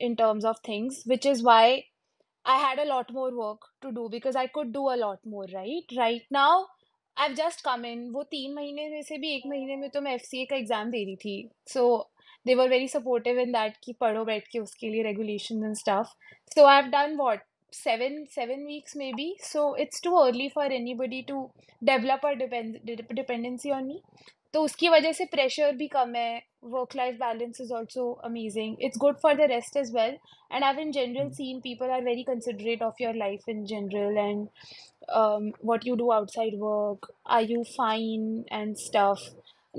in terms of things, which is why I had a lot more work to do because I could do a lot more, right? Right now, I've just come in. वो तीन महीने में से भी एक महीने में तो मैं एफ का एग्ज़ाम दे रही थी so they were very supportive in that कि पढ़ो बैठ के उसके लिए regulations and stuff. So I've done what seven seven weeks maybe so it's too early for anybody to develop a depend- dependency on me तो उसकी वजह से प्रेशर भी कम है work life balance is also amazing it's good for the rest is well and I in general scene people are very considerate of your life in general and what you do outside work Are you fine and stuff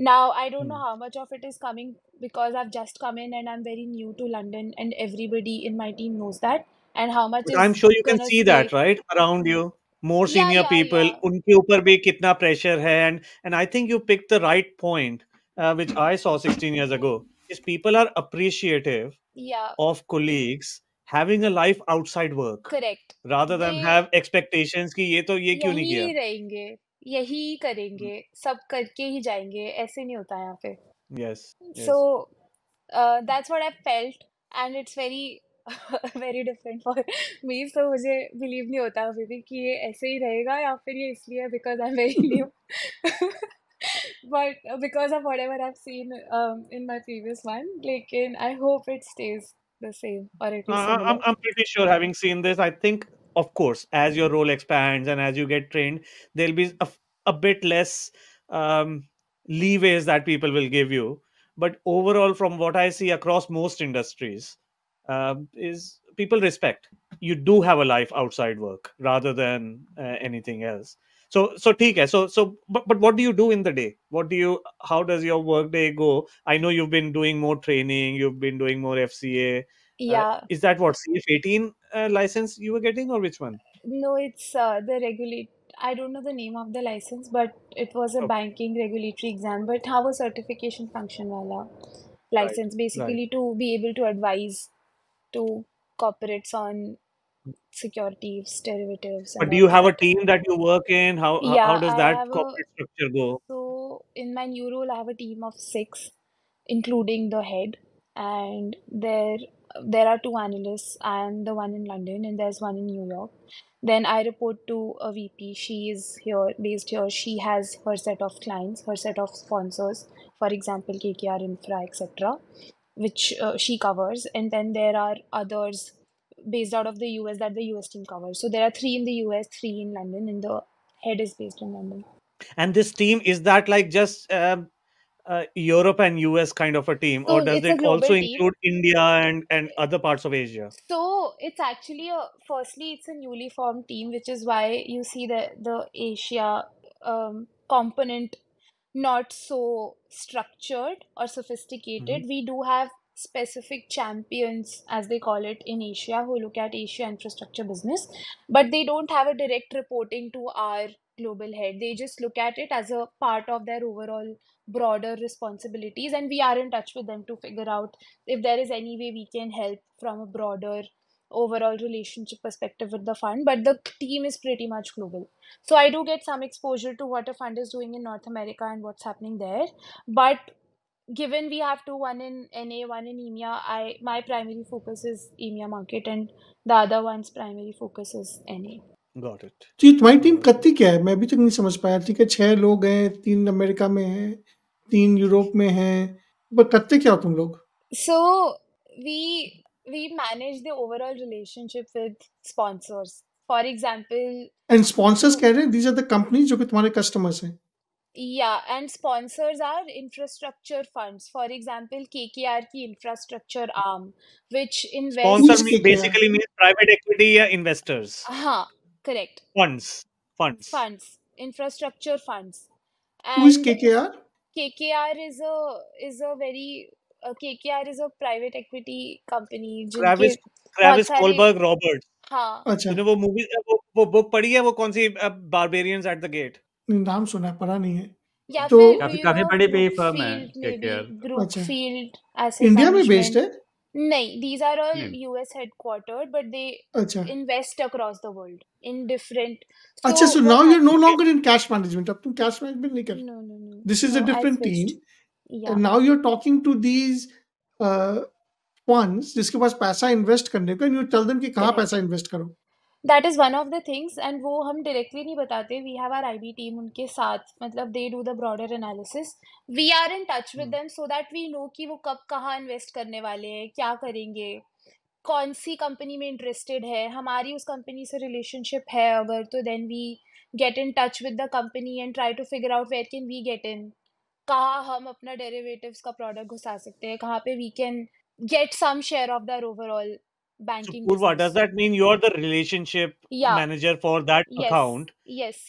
now i don't know hmm. how much of it is coming because i've just come in and i'm very new to london and everybody in my team knows that and how much i'm sure you can see that right around you more senior yeah, yeah, people yeah. unke upar bhi kitna pressure hai and and i think you picked the right point uh, which i saw 16 years ago is people are appreciative yeah. of colleagues having a life outside work correct rather than they, have expectations ki ye to ye kyun nahi kiya rahenge रहेंगे यही करेंगे सब करके ही जाएंगे ऐसे नहीं होता यहाँ yes so uh, that's what i felt and it's very very different for me so मुझे बिलीव नहीं होता अभी भी कि ये ऐसे ही रहेगा या फिर ये इसलिए because I am very new but because of whatever I seen in my previous one लेकिन I hope it stays the same or it is uh, I'm, I'm pretty sure having seen this i think of course as your role expands and as you get trained there'll be a, a bit less um, leeways that people will give you but overall from what i see across most industries uh, is people respect you do have a life outside work rather than uh, anything else so so ठीक so so but but what do you do in the day what do you how does your work day go i know you've been doing more training you've been doing more fca uh, yeah uh, is that what cf18 uh, license you were getting or which one no it's uh, the regulate i don't know the name of the license but it was a okay. Oh. banking regulatory exam but how a certification function wala license right. basically right. to be able to advise to corporates on securities, derivatives. But do you have a team that you work in? How yeah, how does I that corporate a, structure go? So in my new role, I have a team of six, including the head, and there there are two analysts. and the one in London, and there's one in New York. Then I report to a VP. She is here, based here. She has her set of clients, her set of sponsors, for example, KKR Infra, etc which uh, she covers, and then there are others based out of the US that the US team covers. So there are three in the US, three in London, and the head is based in London. And this team is that like just um, uh, Europe and US kind of a team, so or does it also team. include India and and other parts of Asia? So it's actually a firstly it's a newly formed team, which is why you see the the Asia um, component not so structured or sophisticated. Mm-hmm. We do have specific champions, as they call it in Asia, who look at Asia infrastructure business, but they don't have a direct reporting to our global head. They just look at it as a part of their overall broader responsibilities, and we are in touch with them to figure out if there is any way we can help from a broader overall relationship perspective with the fund, but the team is pretty much global. So I do get some exposure to what a fund is doing in North America and what's happening there. But given we have two, one in NA, one in EMEA, I my primary focus is EMEA market and the other one's primary focus is NA. Got it. तो ये तुम्हारी team करती क्या है मैं अभी तक नहीं समझ पाया ठीक है छह लोग हैं तीन अमेरिका में हैं तीन यूरोप में हैं बट करते क्या हो तुम लोग so we we manage the overall relationship with sponsors. For example, and sponsors कह these are the companies which are customers Yeah, and sponsors are infrastructure funds. For example, KKR की infrastructure arm, which invests. Sponsors mean, basically means private equity investors. हाँ, correct. Funds, funds. Funds, infrastructure funds. And Who is KKR? KKR is a is a very के is a private equity company Travis Travis Kohlberg Robert हाँ अच्छा you know, वो movie वो वो book पढ़ी है वो कौन सी बारबेरियंस एट द गेट नाम सुना है पढ़ा नहीं है या तो काफी काफी बड़े पे फर्म है केकेआर ग्रुप फील्ड ऐसे इंडिया में बेस्ड है नहीं these are all US headquartered but they invest across the world in different अच्छा so now you are no longer in cash management अब तुम कैश मैनेजमेंट नहीं कर no no no this is a different team yeah. and now you're talking to these uh, ones जिसके पास पैसा invest करने का and you tell them कि yeah. पैसा इन्वेस्ट करो that is one of the things and वो हम directly नहीं बताते we have R I B team उनके साथ मतलब they do the broader analysis we are in touch with them so that we know कि वो कब कहाँ इन्वेस्ट करने वाले हैं क्या करेंगे कौन सी कंपनी में इंटरेस्टेड है हमारी उस कंपनी से रिलेशनशिप है अगर तो then we get in touch with the company and try to figure out where can we get in कहाँ हम अपना डेरेवेटिव का प्रोडक्ट घुसा सकते हैं कहाँ पे we can get some share of their overall relationship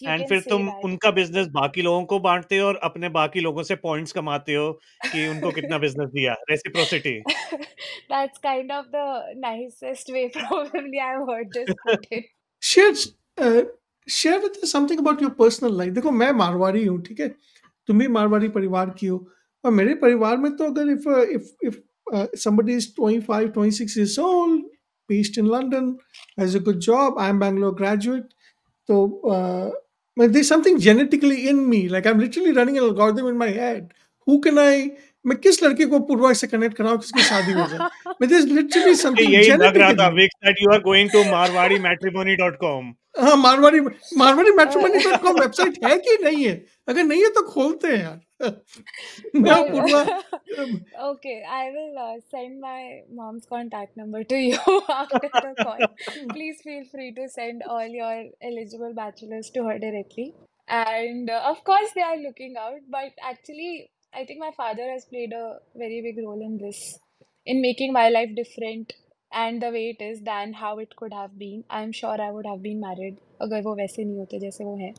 कितना बिजनेस दिया reciprocity that's about your personal life देखो मैं मारवाड़ी हूँ तुम भी मारवाड़ी परिवार की हो और मेरे परिवार में तो अगर if if if somebody is 25 26 years old based in London has a good job I am Bangalore graduate तो मैं this something genetically in me like I am literally running an algorithm in my head who can I मैं किस लड़के को पूर्वा से connect कराऊं किसकी शादी हो जाए मैं दिस लिटरली समथिंग ये लग रहा था vibes that you are going to Marwari मैट्रिमोनी.com हां मारवाड़ी मारवाड़ी मैट्रिमोनी.com वेबसाइट है कि नहीं है अगर नहीं है तो खोलते हैं यार मैं Purva okay I will send my mom's contact number to you after the call please feel free to send all your eligible bachelors to her directly And uh, of course, they are looking out, but actually, I think my father has played a very big role in this, in making my life different and the way it is than how it could have been. I'm sure I would have been married अगर वो वैसे नहीं होते जैसे वो हैं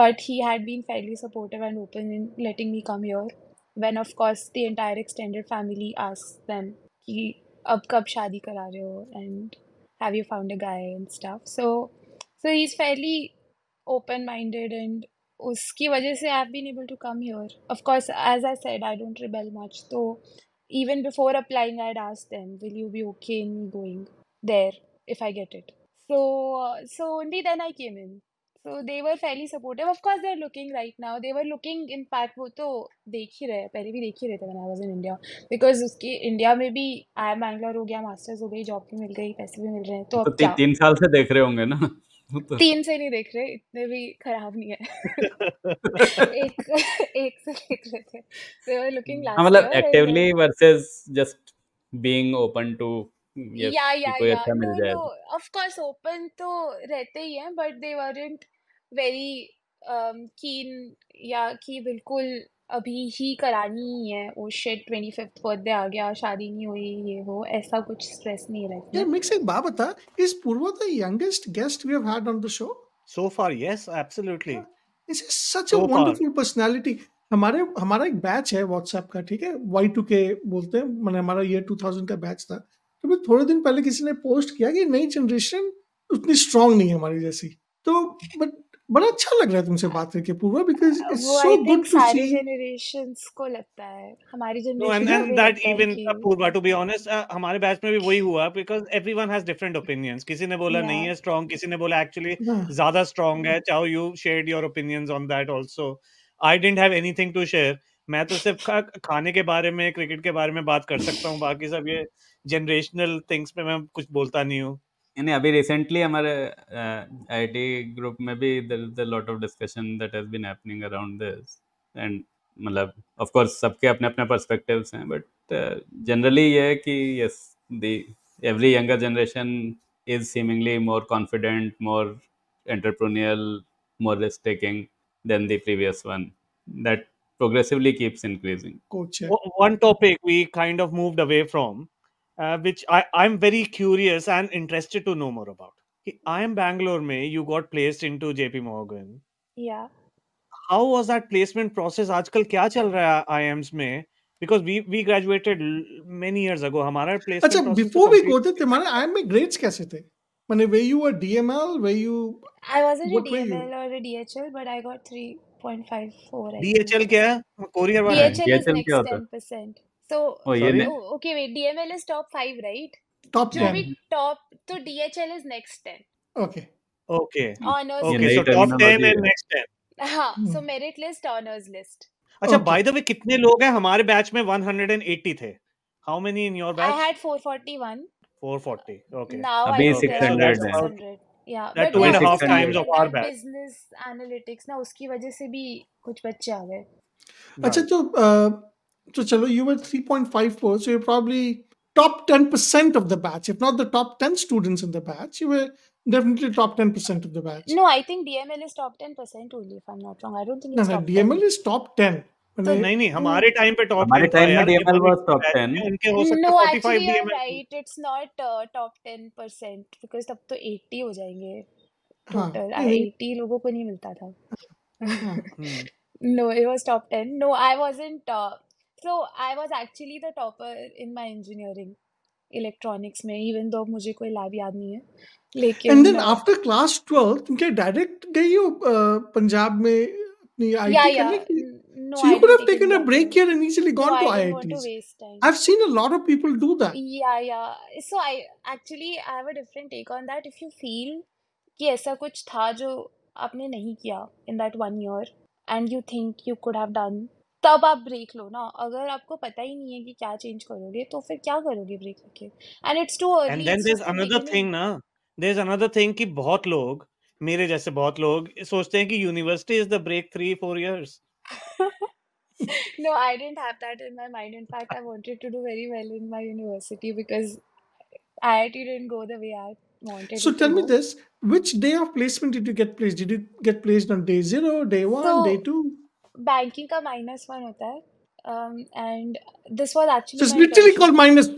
but he had been fairly supportive and open in letting me come here when of course the entire extended family asks them कि अब कब शादी करा रहे and have you found a guy and stuff so so he's fairly open minded and उसकी वजह से I been able to come here of course as I said I don't rebel much तो इवन बिफोर अप्लाइंग आई डास्ट them will you be okay in going there if I get it so so only then I came in so so they were fairly supportive of course they're looking right now they were looking वो तो देख ही रहे पहले भी देख ही रहे थे मैंने आवाज इन इंडिया बिकॉज because उसकी इंडिया में भी आई एम बैंगलोर हो गया मास्टर्स हो गई जॉब भी मिल गई पैसे भी मिल रहे हैं तो, तो तीन साल से देख रहे होंगे ना मतलब। तीन से नहीं देख रहे इतने भी खराब नहीं है एक एक से देख रहे थे दे वर लुकिंग लास्ट मतलब actively versus just being open to या या कोई अच्छा मिल या ऑफ कोर्स ओपन तो रहते ही हैं but they weren't very keen या की बिल्कुल अभी ही करानी ही है वो शिट ट्वेंटी फिफ्थ बर्थडे आ गया शादी नहीं हुई ये वो ऐसा कुछ स्ट्रेस नहीं रहता यार मिक्स एक बात बता इस Purva the youngest guest we have had on the show so far yes absolutely is such a wonderful personality हमारे हमारा एक बैच है व्हाट्सएप का ठीक है वाई टू के बोलते हैं मैंने हमारा ये टू का बैच था तो भी थोड़े दिन पहले किसी ने पोस्ट किया कि नई जनरेशन उतनी स्ट्रांग नहीं है हमारी जैसी तो बट बड़ा अच्छा लग रहा है तुमसे बात करके Purva because it's so good to see generations को लगता है हमारी generation and that even Purva to be honest हमारे बैच में भी वही हुआ because everyone has different opinions किसी ने बोला yeah. नहीं है स्ट्रांग किसी ने बोला एक्चुअली ज्यादा स्ट्रांग है चाहो you shared your opinions on that also I didn't have anything to share मैं तो सिर्फ खा, खाने के बारे में क्रिकेट के बारे में बात कर सकता हूँ बाकी सब ये जनरेशनल थिंग्स पे मैं कुछ बोलता नहीं हूँ यानी अभी रिसेंटली हमारे आईटी ग्रुप में भी देयर मतलब, is a lot of discussion that has been happening around this and मतलब ऑफ कोर्स सबके अपने अपने पर्सपेक्टिव्स हैं बट जनरली ये है कि yes the every younger generation is seemingly more confident more entrepreneurial more risk taking than the previous one that progressively keeps increasing coach one topic we kind of moved away from uh, which I, I'm very curious and interested to know more about. I am Bangalore May, you got placed into JP Morgan. Yeah. How was that placement process? Ajkal क्या चल रहा है IMs Because we we graduated many years ago. हमारा placement अच्छा before we go there, तुम्हारे IM grades कैसे थे? माने were you a DML? Were you? I wasn't a DML or a DHL, but I got 3.54. DHL क्या DHL is next 10%. तो okay wait DML is top 5 right top 10 जो भी टॉप तो DHL is next 10 okay okay honours okay so top 10 and next 10 हां so merit list honours list अच्छा by the way कितने लोग हैं हमारे बैच में 180 थे how many in your batch I had 441 440 okay now I 600 yeah that two and a half times of our business analytics उसकी वजह से भी कुछ बच्चे आ गए अच्छा तो तो चलो you were three point five four so you probably top ten percent of the batch if not the top ten students in the batch you were definitely top 10% of the batch. No, I think DML is top 10% only, if I'm not wrong. I don't think no, no, DML 10. is top 10. तो नहीं नहीं हमारे time पे top हमारे time में DML was top 10 उनके हो सकता है 45 DML right it's not top 10% because तब तो 80 हो जाएंगे टोटल हाँ, 80 तो लोगों को नहीं मिलता था no it was top 10 no I wasn't So I was actually the topper in my engineering electronics में इवन दो मुझे कोई लैब याद नहीं है लेकिन एंड देन आफ्टर क्लास 12 क्या डायरेक्ट गई हो पंजाब में अपनी आईटी करने की No, so I you could have taken a break here and easily gone no, to I IITs. To waste time. I've seen a lot of people do that. Yeah, yeah. So I actually I have a different take on that. If you feel कि ऐसा कुछ था जो आपने नहीं किया in that one year and you think you could have done तब आप ब्रेक लो ना अगर आपको पता ही नहीं है कि क्या चेंज करोगे तो फिर क्या करोगे ब्रेक लेके and it's too early and then there is another thing ना देयर इज अनदर थिंग कि बहुत लोग मेरे जैसे बहुत लोग सोचते हैं कि university is the break 3 4 years no I didn't have that in my mind in fact I wanted to do very well in my university because IIT didn't go the way I So tell me this: Which day of placement did you get placed? Did you get placed on day zero, day one, so, day Banking का one one होता है and this was actually it's literally called minus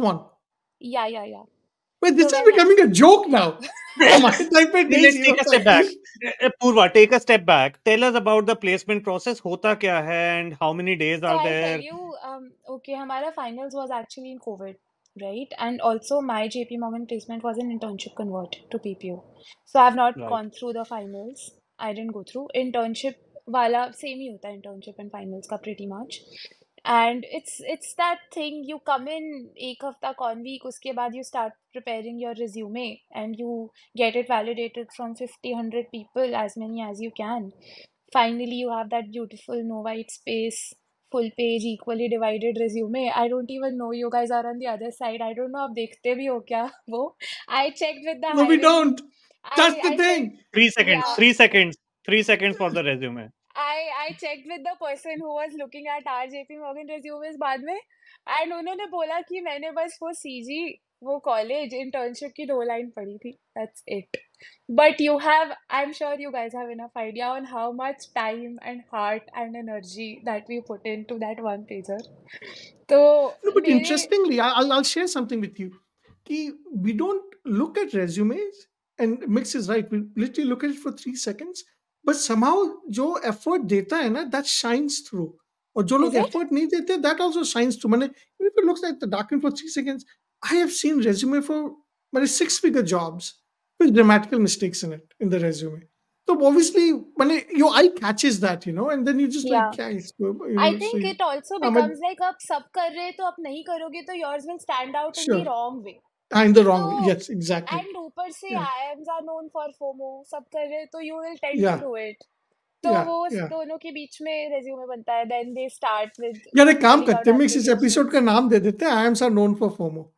Yeah, yeah, या या Wait, this is becoming a joke now. let oh take a step back. Eh, eh, Purva, take a step back. Tell us about the placement process. Hota kya hai and how many days are there? Um, okay, hamara finals was actually in COVID, right? And also my JP Morgan placement was an internship convert to PPO. So I've not gone through the finals. I didn't go through. Internship वाला same ही होता है internship and finals का pretty much and it's it's that thing you come in एक हफ्ता कॉन week उसके बाद you start preparing your resume and you get it validated from fifty hundred people as many as you can finally you have that beautiful no white space full page equally divided resume I don't even know you guys are on the other side I don't know आप देखते भी हो क्या वो I check with the don't That's I, the I thing. Think, three seconds. Yeah. Three seconds. three seconds for the resume. I I checked with the person who was looking at our JP Morgan resumes बाद में and उन्होंने बोला कि मैंने बस वो CG वो college internship की दो लाइन पढ़ी थी that's it but you have I am sure you guys have enough idea on how much time and heart and energy that we put into that one pager तो but interestingly I I share something with you कि we don't look at resumes and mix is right we literally look at it for 3 seconds बट समाउ जो effort देता है ना that shines through और जो लोग एफर्ट नहीं देते दैट आल्सो शाइन्स थ्रू मैंने if it looks like the dark for 3 seconds I have seen resume for मैंने six figure jobs with grammatical mistakes in it in the resume. So obviously, when it, your eye catches that, you know, and then you just yeah. like, yeah, it's, you know, I think so, it also becomes um, like, up sab kar rahe, to ab nahi karoge, to yours will stand out sure. in the wrong way. I'm the wrong. So, yes, exactly. And ऊपर से yeah. IMs are known for FOMO. सब कर रहे तो you will tend yeah. to do it. तो yeah, वो yeah. दोनों के बीच में रेज्यूमे बनता है देन दे स्टार्ट विद यार एक काम करते हैं मिक्स इस एपिसोड का नाम दे देते हैं I am are known for FOMO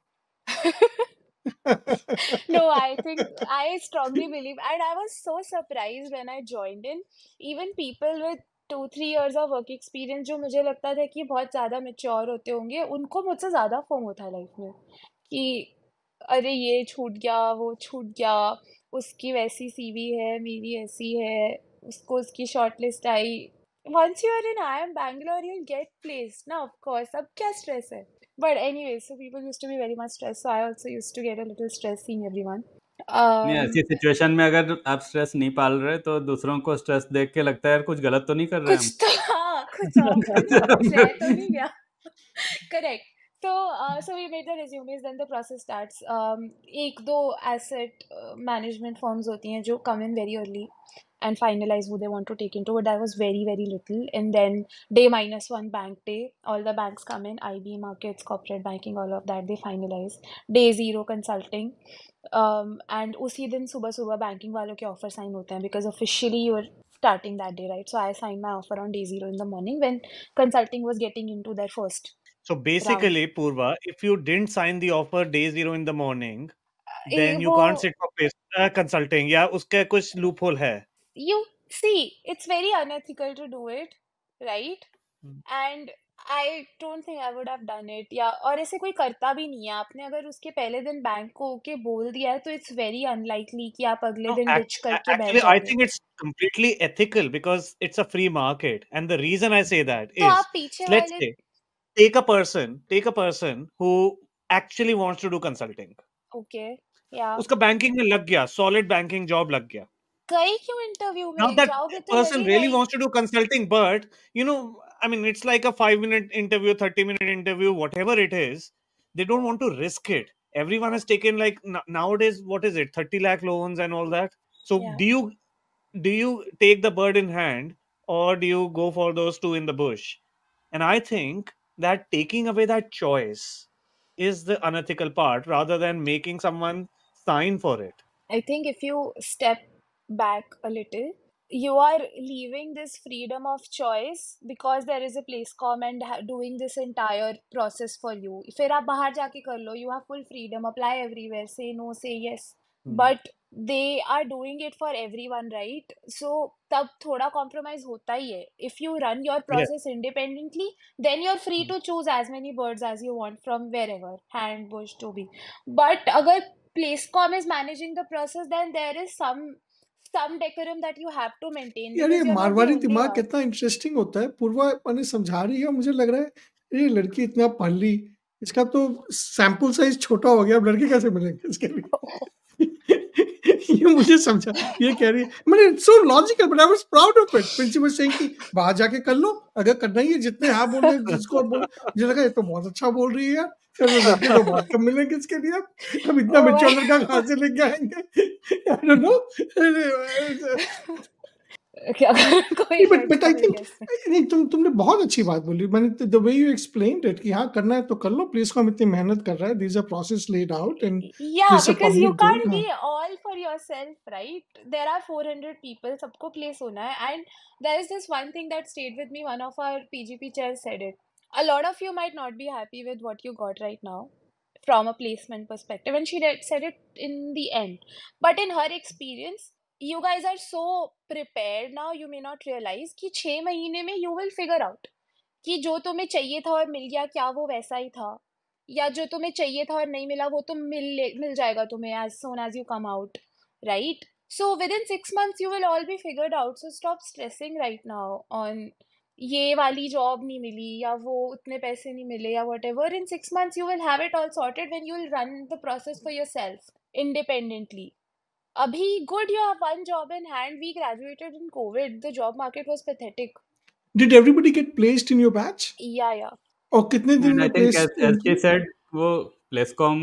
no, I think I strongly believe, and I was so surprised when I joined in. Even people with two three years of work experience जो मुझे लगता था कि बहुत ज़्यादा मेच्योर होते होंगे उनको मुझसे ज़्यादा फोमो था लाइफ में कि अरे ये छूट गया वो छूट गया उसकी वैसी सीवी है मेरी ऐसी है उसको उसकी short list I once you are in I am Bangalore you get place ना ऑफकोर्स अब क्या स्ट्रेस है but anyway so people use to be very much stress so I also use to get a little stress scene everyone ऐसी सिचुएशन में अगर आप stress नहीं पाल रहे तो दूसरों को स्ट्रेस देख के लगता है यार कुछ गलत तो नहीं कर रहे कुछ तो हाँ कुछ तो नहीं गया करेक्ट तो so we made the resumes then the process starts एक दो एसेट मैनेजमेंट फॉर्म्स होती हैं जो come in very early and finalise who they want to take in two but I was very very little and then day minus one bank day all the banks come in I B markets corporate banking all of that they finalise day zero consulting and उसी दिन सुबह सुबह banking वालों के offer sign होते हैं because officially you're starting that day right so I sign my offer on day zero in the morning when consulting was getting in to their first So basically, Purva, if you didn't sign the offer day zero in the morning, then you can't sit for place, uh, consulting. Yeah, uske kuch loophole hai. You see, it's very unethical to do it, right? Hmm. And I don't think I would have done it. Yeah, और ऐसे कोई करता भी नहीं है आपने अगर उसके पहले दिन बैंक को ओके बोल दिया है तो इट्स वेरी अनलाइकली कि आप अगले no, दिन रिच करके बैठ जाओगे I think it's completely ethical because it's a free market and the reason I say that is let's say take a person take a person who actually wants to do consulting okay yeah उसका banking में लग गया solid banking job लग गया कई क्यों interview में Now that person really wants to do consulting but you know I mean it's like a 5 minute interview 30 minute interview whatever it is they don't want to risk it everyone has taken like nowadays what is it 30 lakh loans and all that so yeah. do you do you take the bird in hand or do you go for those two in the bush and i think that taking away that choice is the unethical part rather than making someone sign for it. I think if you step back a little, you are leaving this freedom of choice because there is a place comment doing this entire process for you. If you are जाके you have full freedom, apply everywhere, say no, say yes. Hmm. But they are doing it for everyone right so तब थोड़ा compromise होता ही है if you run your process independently then you are free to choose as many birds as you want from wherever hand bush to be but अगर placecom is managing the process then there is some Marwari दिमाग कितना interesting होता है पूर्वा मैंने समझा रही है मुझे लग रहा है ये लड़की इतना पढ़ ली इसका तो सैंपल साइज छोटा हो गया अब लड़के कैसे मिलेंगे इसके लिए ये मुझे समझा ये कह रही है मैंने so logical but I was proud of it principal saying कि बाहर जाके कर लो अगर करना ही है जितने हाँ बोल रहे जिसको बोल मुझे लगा ये तो बहुत अच्छा बोल रही है यार तो बहुत कम मिलेंगे इसके लिए हम इतना मेच्योर oh लड़का कहाँ से लेके आएंगे आई डोंट नो कोई बट आई थिंक नहीं तुम तुमने बहुत अच्छी बात बोली मैंने the way you explain it कि हां करना है तो कर लो प्लीज को हम इतनी मेहनत कर रहा है this are process laid out and yeah because you can't be all for yourself right there are 400 people सबको प्लेस होना है and there is this one thing that stayed with me one of our PGP chair said it a lot of you might not be happy with what you got right now from a placement perspective and she said it in the end but in her experience you guys are so prepare now you may not realise कि छः महीने में you will figure out कि जो तुम्हें चाहिए था और मिल गया क्या वो वैसा ही था या जो तुम्हें चाहिए था और नहीं मिला वो तो मिल मिल जाएगा तुम्हें as soon as you come out right so within six months you will all be figured out so stop stressing right now on ये वाली जॉब नहीं मिली या वो उतने पैसे नहीं मिले या whatever in six months you will have it all sorted when you will run the process for yourself independently Abhi, good, you have one job in hand. We graduated in COVID. The job market was pathetic. Did everybody get placed in your batch? Yeah, yeah. और कितने दिन में place as के said वो प्लेसकॉम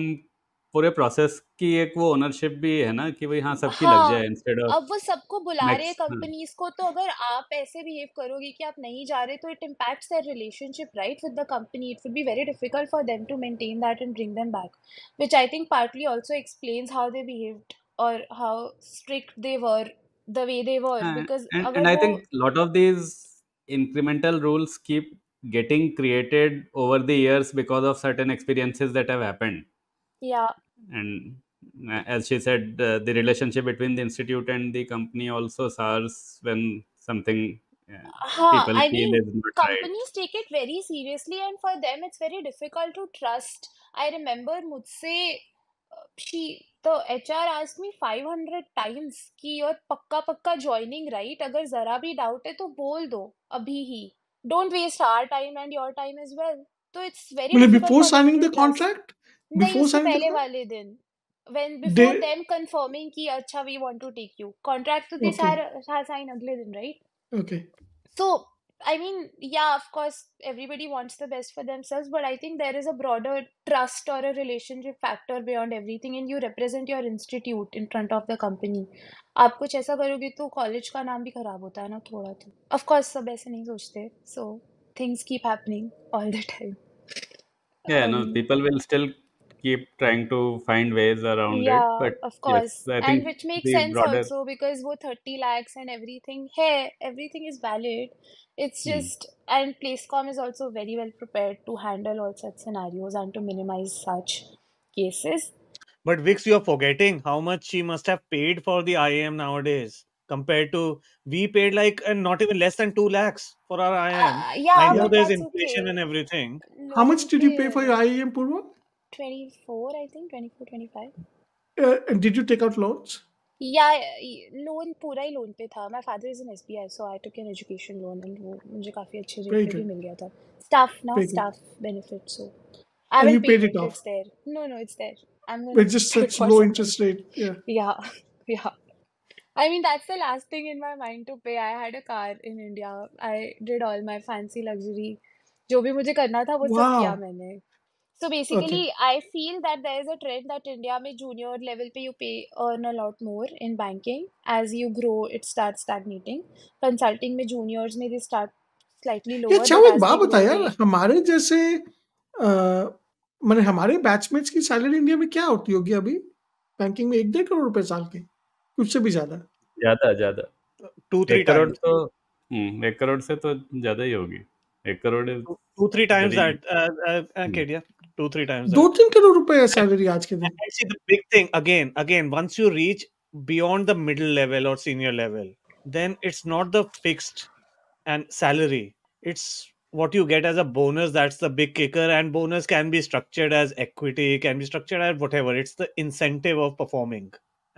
पूरे process की एक वो ओनरशिप भी है ना कि भाई हाँ सबकी हाँ, लग जाए इंस्टेड ऑफ अब वो सबको बुला रहे हैं कंपनीज को तो अगर आप ऐसे बिहेव करोगे कि आप नहीं जा रहे तो it impacts their relationship right with the company it would be very difficult for them to maintain that and bring them back which I think partly also explains how they behaved or how strict they were the way they were because and and I think a lot of these incremental rules keep getting created over the years because of certain experiences that have happened. yeah And uh, as she said, uh, the relationship between the institute and the company also sours when something uh, people I feel mean, is not right. companies take it very seriously, and for them, it's very difficult to trust. I remember Mutse she तो H R आज me five hundred times की और पक्का पक्का joining right अगर जरा भी doubt है तो बोल दो अभी ही don't waste our time and your time is well तो इट्स वेरी मतलब before signing the contract before signing पहले वाले दिन व्हेन बिफोर देम कंफर्मिंग कि अच्छा we want to take you contract तो दे आर साइन अगले दिन right okay so I mean, yeah, of course, everybody wants the best for themselves, but I think there is a broader trust or a relationship factor beyond everything, and you represent your institute in front of the company. If you do करोगे तो college का the भी खराब होता है ना of course, of course सब ऐसे नहीं सोचते so things keep happening all the time Yeah, no, um, people will still keep trying to find ways around it. Yeah, But of yes, course. I And think which makes sense broader also because वो 30 lakhs and everything Hey, everything is valid. It's Hmm. just, and Placecom is also very well prepared to handle all such scenarios and to minimize such cases. But Vix, you're forgetting how much she must have paid for the IAM nowadays compared to we paid like and uh, not even less than two lakhs for our IAM. Uh, I know there's inflation okay. and everything. How much did you pay for your IAM, Purva? 24 i think 24 25 uh, and did you take out loans या loan पूरा ही loan पे था my father is in SBI so I took an education loan and वो मुझे काफी अच्छे rate पे भी मिल गया था स्टाफ ना staff benefit so I will pay it off there no no it's there I am going just such low interest rate yeah yeah I mean, that's the last thing in my mind to pay. I had a car in India. I did all my fancy luxury. जो भी मुझे करना था वो wow. सब किया मैंने So basically, okay. I feel that there is a trend that India में junior level पे you pay earn a lot more in banking. As you grow, it starts stagnating. Consulting में juniors में they start slightly lower. अच्छा एक बात बता यार हमारे जैसे मैंने हमारे बैचमेट्स की सैलरी इंडिया में क्या होती होगी अभी बैंकिंग में एक डेढ़ करोड़ रुपए साल के उससे भी ज्यादा ज्यादा ज्यादा टू थ्री करोड़ तो एक करोड़ से तो ज्यादा ही होगी एक crore two three times that Kedia two three times. Do three crore rupees salary आज के दिन. See the big thing again again once you reach beyond the middle level or senior level, then it's not the fixed and salary. It's what you get as a bonus. That's the big kicker, and bonus can be structured as equity, can be structured as whatever. It's the incentive of performing.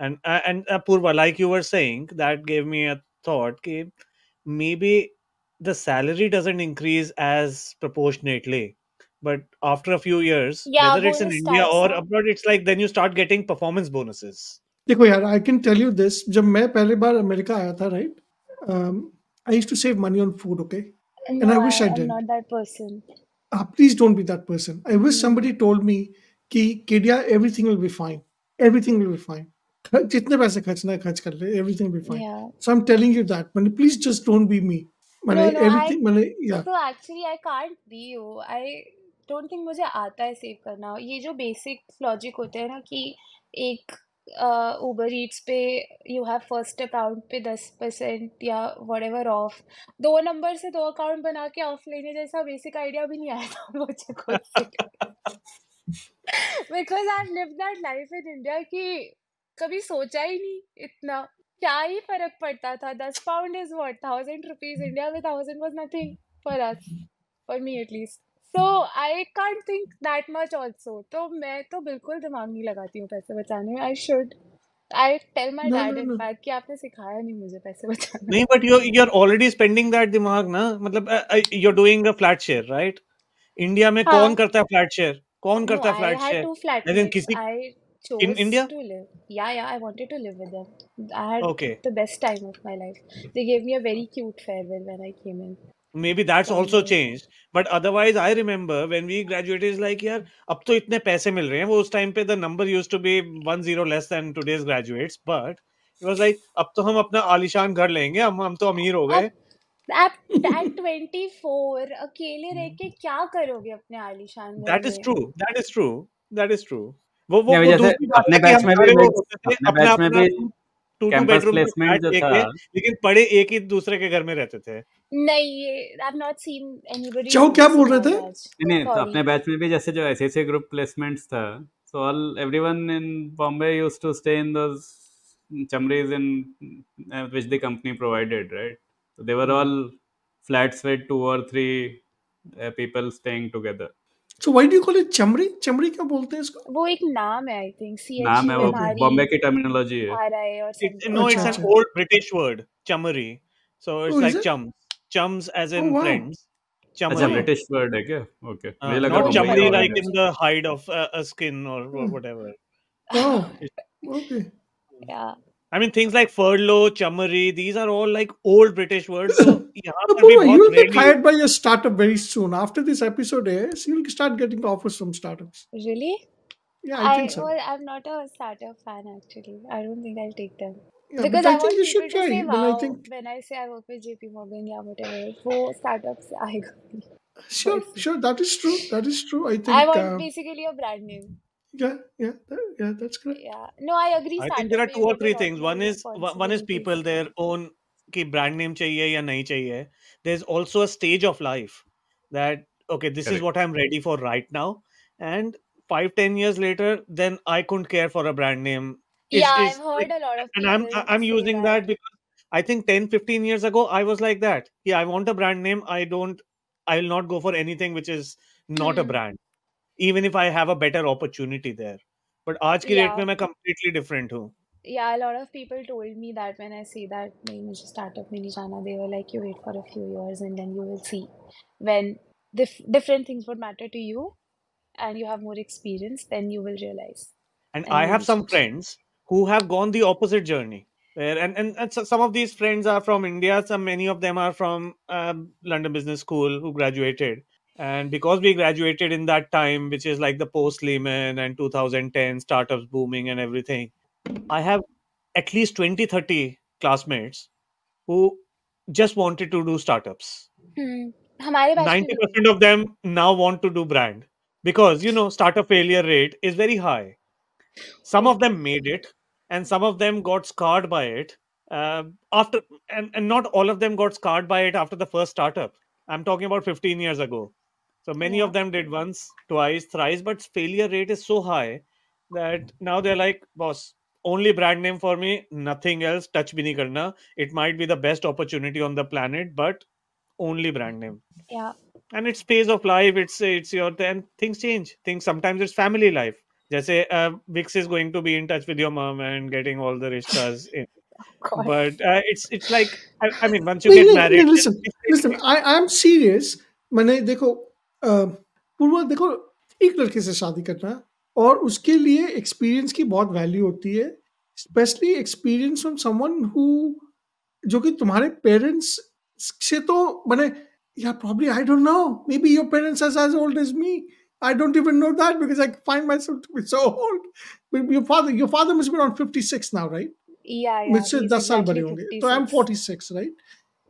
And uh, and uh, Purva, like you were saying, that gave me a thought. Ki maybe the salary doesn't increase as proportionately but after a few years yeah, whether it's in india or abroad it's like then you start getting performance bonuses देखो यार I can tell you this जब मैं पहली बार America आया था right I used to save money on food okay and I wish I did not that person please don't be that person I wish somebody told me कि Kedia everything will be fine everything will be fine जितने पैसे खर्चना है खर्च कर ले everything will be fine so I am telling you that मैंने please just don't be me मैंने एवरीथिंग मैंने yeah so actually I can't be you I don't think मुझे आता है सेव करना ये जो बेसिक लॉजिक होते हैं ना कि एक ऊबर uh, ईट्स पे यू हैव फर्स्ट अकाउंट पे दस परसेंट या वट एवर ऑफ दो नंबर से दो अकाउंट बना के ऑफ लेने जैसा बेसिक आइडिया भी नहीं आया था मुझे because I live that life in India कि कभी सोचा ही नहीं इतना क्या ही फर्क पड़ता था दस pound is what thousand rupees India में thousand was nothing for us for me at least so I can't think that much also तो मैं तो बिल्कुल दिमाग नहीं लगाती हूँ पैसे बचाने में I should I tell my no, dad no, no. in fact कि आपने सिखाया नहीं मुझे पैसे बचाना नहीं but you you're already spending that दिमाग ना मतलब uh, you're doing a flat share right India में हाँ. कौन करता है फ्लैट शेयर कौन करता है फ्लैट शेयर लेकिन किसी in India to live yeah yeah I wanted to live with them I had okay. the best time of my life they gave me a very cute farewell when I came in maybe that's also changed but otherwise i remember when we graduated is like yaar ab to itne paise mil rahe hain wo us time pe the number used to be 10 less than today's graduates but it was like ab to hum apna आलिशान ghar lenge hum hum to ameer ho gaye आप at 24 अकेले रह के क्या करोगे अपने आलिशान that is true that is true that is true वो वो, वो दूसरी अपने बैच में भी अपने बैच में भी टू टू बेडरूम लेकिन पड़े एक ही दूसरे के घर में रहते थे नहीं I have not seen anybody क्या बोल रहे थे नहीं तो अपने बैच में भी जैसे जो ऐसे ऐसे ग्रुप प्लेसमेंट्स था so all everyone in Bombay used to stay in those chumries in uh, which the company provided right so they were mm-hmm. all flats with two or three uh, people staying together so why do you call it चमड़ी चमड़ी क्या बोलते हैं इसको वो एक नाम है आई थिंक सी नाम है वो e बॉम्बे की टर्मिनोलॉजी है आ रहा है और no it's an old British word chummery so it's like chum chums as in friends wow. अच्छा ब्रिटिश वर्ड है क्या ओके uh, मुझे लगा नॉट चमड़ी like in the hide of a skin और whatever oh okay yeah I mean, things like furlough, chummery, these are all like old British words. So, you'll get hired by your startup very soon. After this episode airs, you'll start getting offers from startups. Really? Yeah, I, I think so. Well, I'm not a startup fan actually. I don't think I'll take them. Yeah, because I, I want people say wow. I think... When I say I work with JP Morgan, yeah, whatever, for startups, I go. Sure, sure. That is true. That is true. I think. I want uh, basically a brand name yeah yeah yeah that's correct yeah no i agree i think there are two or three things one is one is people their own ki brand name chahiye ya nahi chahiye there's also a stage of life that okay this is what i'm ready for right now and five ten years later then i couldn't care for a brand name yeah i've heard a lot of and i'm i'm using that. because i think ten fifteen years ago i was like that yeah i want a brand name i don't i'll not go for anything which is not a hmm. brand even if I have a better opportunity there. But आज की date में मैं completely different हूँ. Yeah, a lot of people told me that when I say that नहीं मुझे startup में नहीं जाना they were like you wait for a few years and then you will see when dif- different things would matter to you and you have more experience then you will realize. And, and I have some friends who have gone the opposite journey. Where, and, and, and some of these friends are from India, some many of them are from um, London Business School who graduated and because we graduated in that time, which is like the post Lehman and 2010 startups booming and everything, I have at least 20, 30 classmates who just wanted to do startups. Hmm. 90% of them now want to do brand because, you know, startup failure rate is very high. Some of them made it and some of them got scarred by it. Uh, after and, and not all of them got scarred by it after the first startup. I'm talking about 15 years ago. So many yeah. of them did once, twice, thrice, but failure rate is so high that mm. now they're like, boss, only brand name for me, nothing else, touch bini karna. It might be the best opportunity on the planet, but only brand name. Yeah. And it's phase of life. It's it's your then things change. Things sometimes it's family life. Just say uh, Vix is going to be in touch with your mom and getting all the rishtas in. but uh, it's it's like I, I, mean once you no, get married. listen, listen. I I'm serious. मैंने देखो पूर्वा देखो एक लड़के से शादी करना और उसके लिए एक्सपीरियंस की बहुत वैल्यू होती है specially experience from someone who जो कि तुम्हारे पेरेंट्स से तो मैंने yeah probably I don't know maybe your parents as as old as me I don't even know that because I find my to be so old. But your father your father must be around 56 now, right? Yeah, yeah. मुझसे दस साल बड़े होंगे तो I am forty six right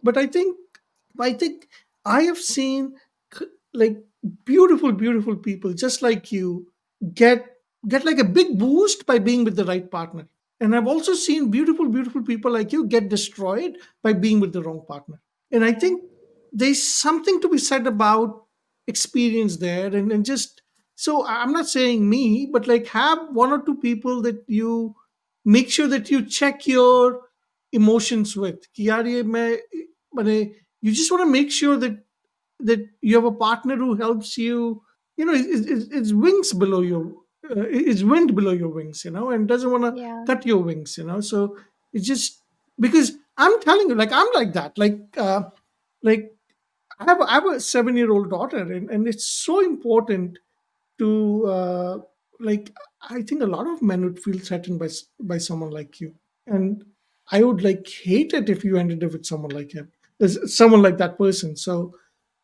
but I think I think I have seen like beautiful, beautiful people just like you get get like a big boost by being with the right partner. And I've also seen beautiful, beautiful people like you get destroyed by being with the wrong partner. And I think there's something to be said about experience there and, and just so I'm not saying me, but like have one or two people that you make sure that you check your emotions with. You just want to make sure that that you have a partner who helps you you know it's, it's, it's wings below your uh, it's wind below your wings you know and doesn't want to yeah. cut your wings you know so it's just because i'm telling you like i'm like that like uh like i have i have a seven year old daughter and, and it's so important to uh like i think a lot of men would feel threatened by by someone like you and i would like hate it if you ended up with someone like him uh, someone like that person so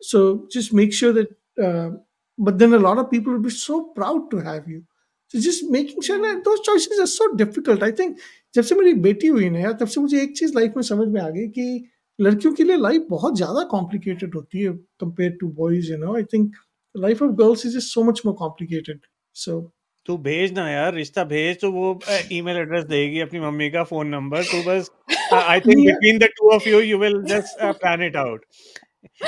so just make sure that. Uh, but then a lot of people would be so proud to have you. So just making sure that those choices are so difficult. I think जब से मेरी बेटी हुई ना यार तब से मुझे एक चीज लाइफ में समझ में आ गई कि लड़कियों के लिए लाइफ बहुत ज्यादा कॉम्प्लिकेटेड होती है compare to boys you know I think life of girls is so much more complicated so तू भेज ना यार रिश्ता भेज तो वो ईमेल एड्रेस देगी अपनी मम्मी का फोन नंबर तो बस I think between the two of you you will just plan it out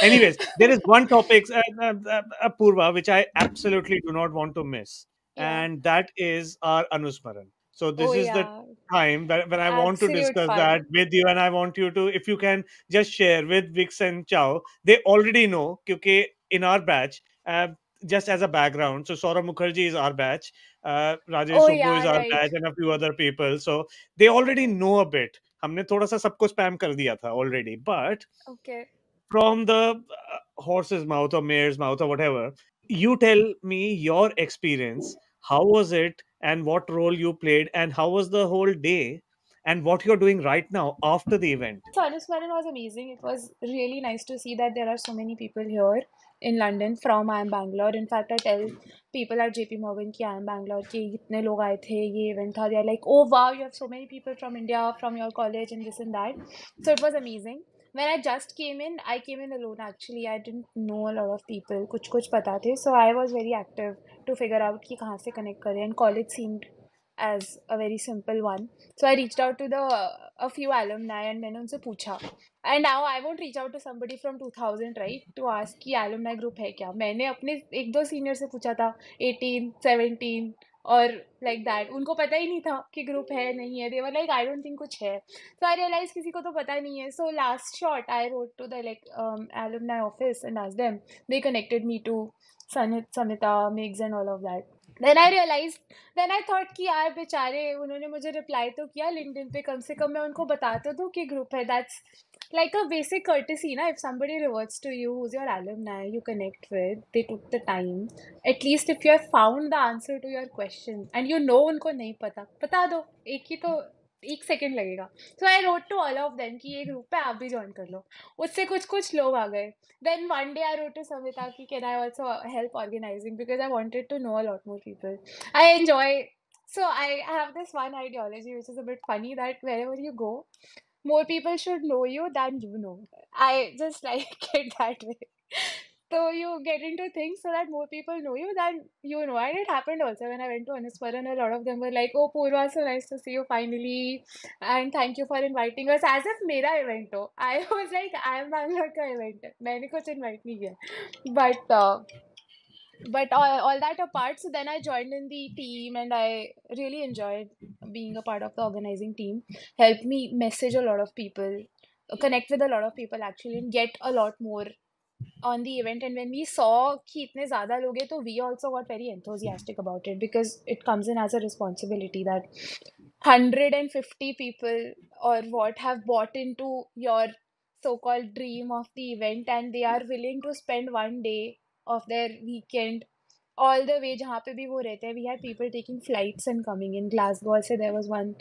Anyways, there is one topic, uh, uh, uh which I absolutely do not want to miss, yeah. and that is our Anusmaran. So this oh, is yeah. the time when, when I Absolute want to discuss fun. that with you, and I want you to, if you can, just share with Vix and Chow. They already know, because in our batch, uh, just as a background, so Saurabh Mukherjee is our batch, uh, Rajesh oh, yeah, is our right. batch, and a few other people. So they already know a bit. हमने थोड़ा सा सबको spam कर दिया था already but from the uh, horse's mouth or mare's mouth or whatever you tell me your experience how was it and what role you played and how was the whole day and what you're doing right now after the event so Anusmaran was amazing it was really nice to see that there are so many people here in London from I am Bangalore. In fact, I tell people at JP Morgan "Ki I am Bangalore Itne log aaye the? Ye event tha? They are like, oh wow, you have so many people from India, from your college and this and that. So it was amazing. when I just came in, I came in alone actually. I didn't know a lot of people. कुछ कुछ पता थे. So I was very active to figure out कि कहाँ से connect करें. And college seemed as a very simple one. So I reached out to the a few alumni and मैंने उनसे पूछा. And now I won't reach out to somebody from 2000 right to ask कि alumni group है क्या. मैंने अपने एक दो senior से पूछा था 18, 17 और लाइक दैट उनको पता ही नहीं था कि ग्रुप है नहीं है there like I don't think कुछ है सो आई रियलाइज किसी को तो पता नहीं है so last shot I wrote to the like nine office and आज them they connected me to Sanit Samita Max and all of that then I realise then I thought कि यार बेचारे उन्होंने मुझे रिप्लाई तो किया लिंकडिन पे कम से कम मैं उनको बता तो दूँ कि ग्रुप है that's like a basic courtesy, na, if somebody reverts to you who's your alumni you connect with, they took the time. At least if you have found the answer to your question and you know unko nahi pata, pata do, ek hi to, ek second lagega. So I wrote to all of them ki ye group pe aap bhi join kar lo. Usse kuch kuch log aa gaye. Then one day I wrote to Samita ki I also help organizing because I wanted to know a lot more people. I enjoy So I have this one ideology which is a bit funny that wherever you go, more people should know you than you know. I just like it that way. So you get into things so that more people know you than you know. And it happened also when I went to Anuswaran, a lot of them were like, Oh Purva, so nice to see you finally and thank you for inviting us as if mera event oh. I was like, I am Bangalore ka event. Maine kuch invite me here. But uh, but all, all that apart so then i joined in the team and i really enjoyed being a part of the organizing team helped me message a lot of people connect with a lot of people actually and get a lot more on the event and when we saw कि इतने ज़्यादा लोग we also got very enthusiastic about it because it comes in as a responsibility that 150 people or what have bought into your so-called dream of the event and they are willing to spend one day of their weekend all the way jahan pe bhi wo rehte we had people taking flights and coming in glasgow also there was one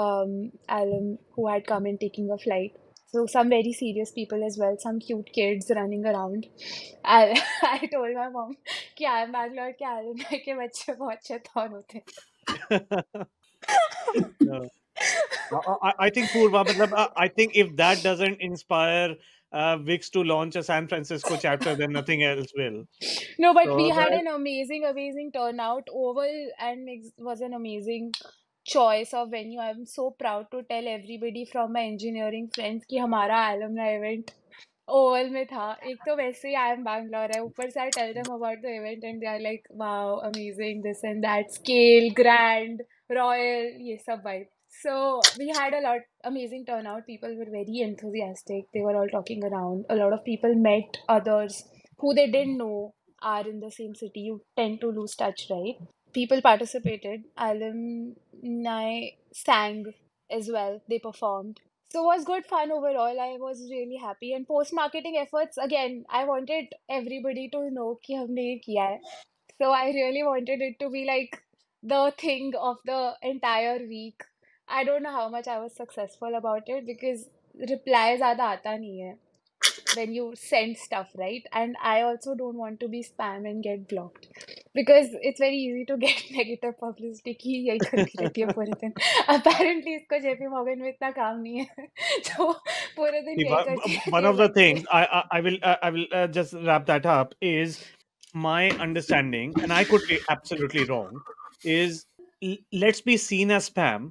um alum who had come in taking a flight so some very serious people as well some cute kids running around i, told my mom ki i am bangalore hai ke bachche bahut acche thon hote I, I think Purva, but I think if that doesn't inspire uh, Wix to launch a San Francisco chapter, then nothing else will. No, but so, we had an amazing, amazing turnout. Oval and was an amazing choice of venue. I'm so proud to tell everybody from my engineering friends that our alumni event Oval में था एक तो वैसे ही आई am Bangalore है ऊपर से I tell them about the event and they are like wow amazing this and that scale grand royal ये सब vibe so we had a lot amazing turnout. People were very enthusiastic. They were all talking around. A lot of people met others who they didn't know are in the same city. You tend to lose touch, right? People participated. Alumni sang as well. They performed. So it was good fun overall. I was really happy. And post marketing efforts again, I wanted everybody to know ki humne ye kiya hai. So I really wanted it to be like the thing of the entire week I don't know how much I was successful about it because replies are the नहीं है when you send stuff, right? And I also don't want to be spam and get blocked because it's very easy to get negative publicity कि apparently it's JP Morgan में इतना काम नहीं है one of the things I I, I will uh, I will uh, just wrap that up is my understanding and I could be absolutely wrong is let's be seen as spam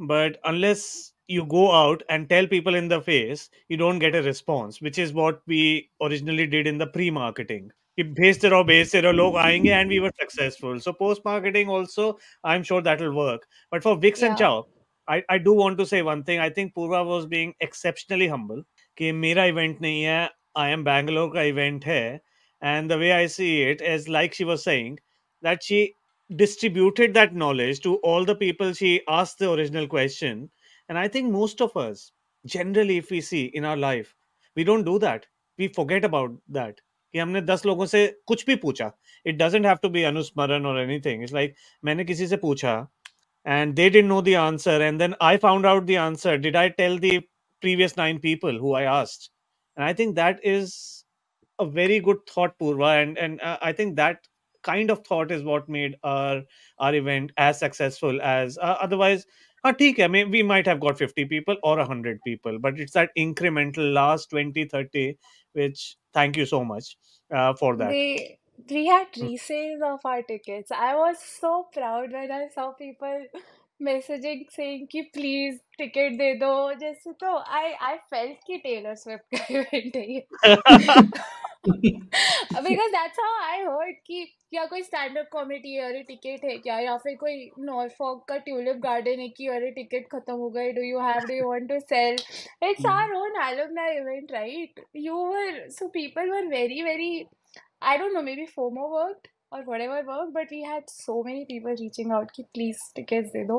but unless you go out and tell people in the face, you don't get a response, which is what we originally did in the pre marketing. it, it, And we were successful. So, post marketing also, I'm sure that'll work. But for Vix and Chow, I, I do want to say one thing. I think Purva was being exceptionally humble. कि मेरा event नहीं है I am Bangalore का event है and the way I see it is like she was saying that she distributed that knowledge to all the people she asked the original question. And I think most of us, generally, if we see in our life, we don't do that. We forget about that. कि हमने दस लोगों से कुछ भी पूछा it doesn't have to be अनुस्मरण और एनीथिंग इट्स लाइक मैंने किसी से पूछा and they didn't know the answer and then I found out the answer did I tell the previous nine people who I asked and I think that is a very good thought purva and and uh, i think that kind of thought is what made our our event as successful as uh, otherwise uh, theek, I mean, we might have got 50 people or 100 people but it's that incremental last 20 30 which thank you so much uh, for that we had hmm. resales of our tickets i was so proud when i saw people messaging से कि please ticket दे दो जैसे तो I I felt कि Taylor Swift का event है ये because that's how I heard कि क्या कोई स्टैंड अप कॉमेडी है अरे टिकट है क्या या फिर कोई नॉर्फॉक का ट्यूलिप गार्डन है कि अरे टिकट खत्म हो गए do you have do you want to sell it's our own alumni event right you were so people were very very I don't know maybe FOMO worked और whatever work work but we had so many people reaching out कि please tickets दे दो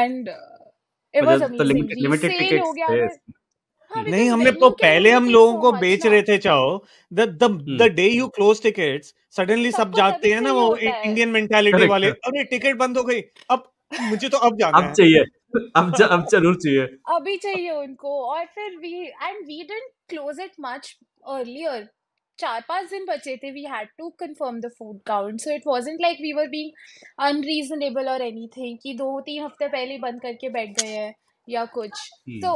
and it was amazing limited tickets हो गया हाँ, नहीं हमने तो पहले हम लोगों को बेच रहे थे चाहो the the day you close tickets suddenly सब जाते हैं ना वो इंडियन मेंटालिटी वाले अरे टिकट बंद हो गई अब मुझे तो अब जाना अब चाहिए अब जा, अब जरूर चाहिए अभी चाहिए उनको और फिर we and we didn't close it much earlier चार पांच दिन बचे थे we had to confirm the food count so it was like we were being unreasonable और एनी थिंग कि दो तीन हफ्ते पहले बंद करके बैठ गए हैं या कुछ तो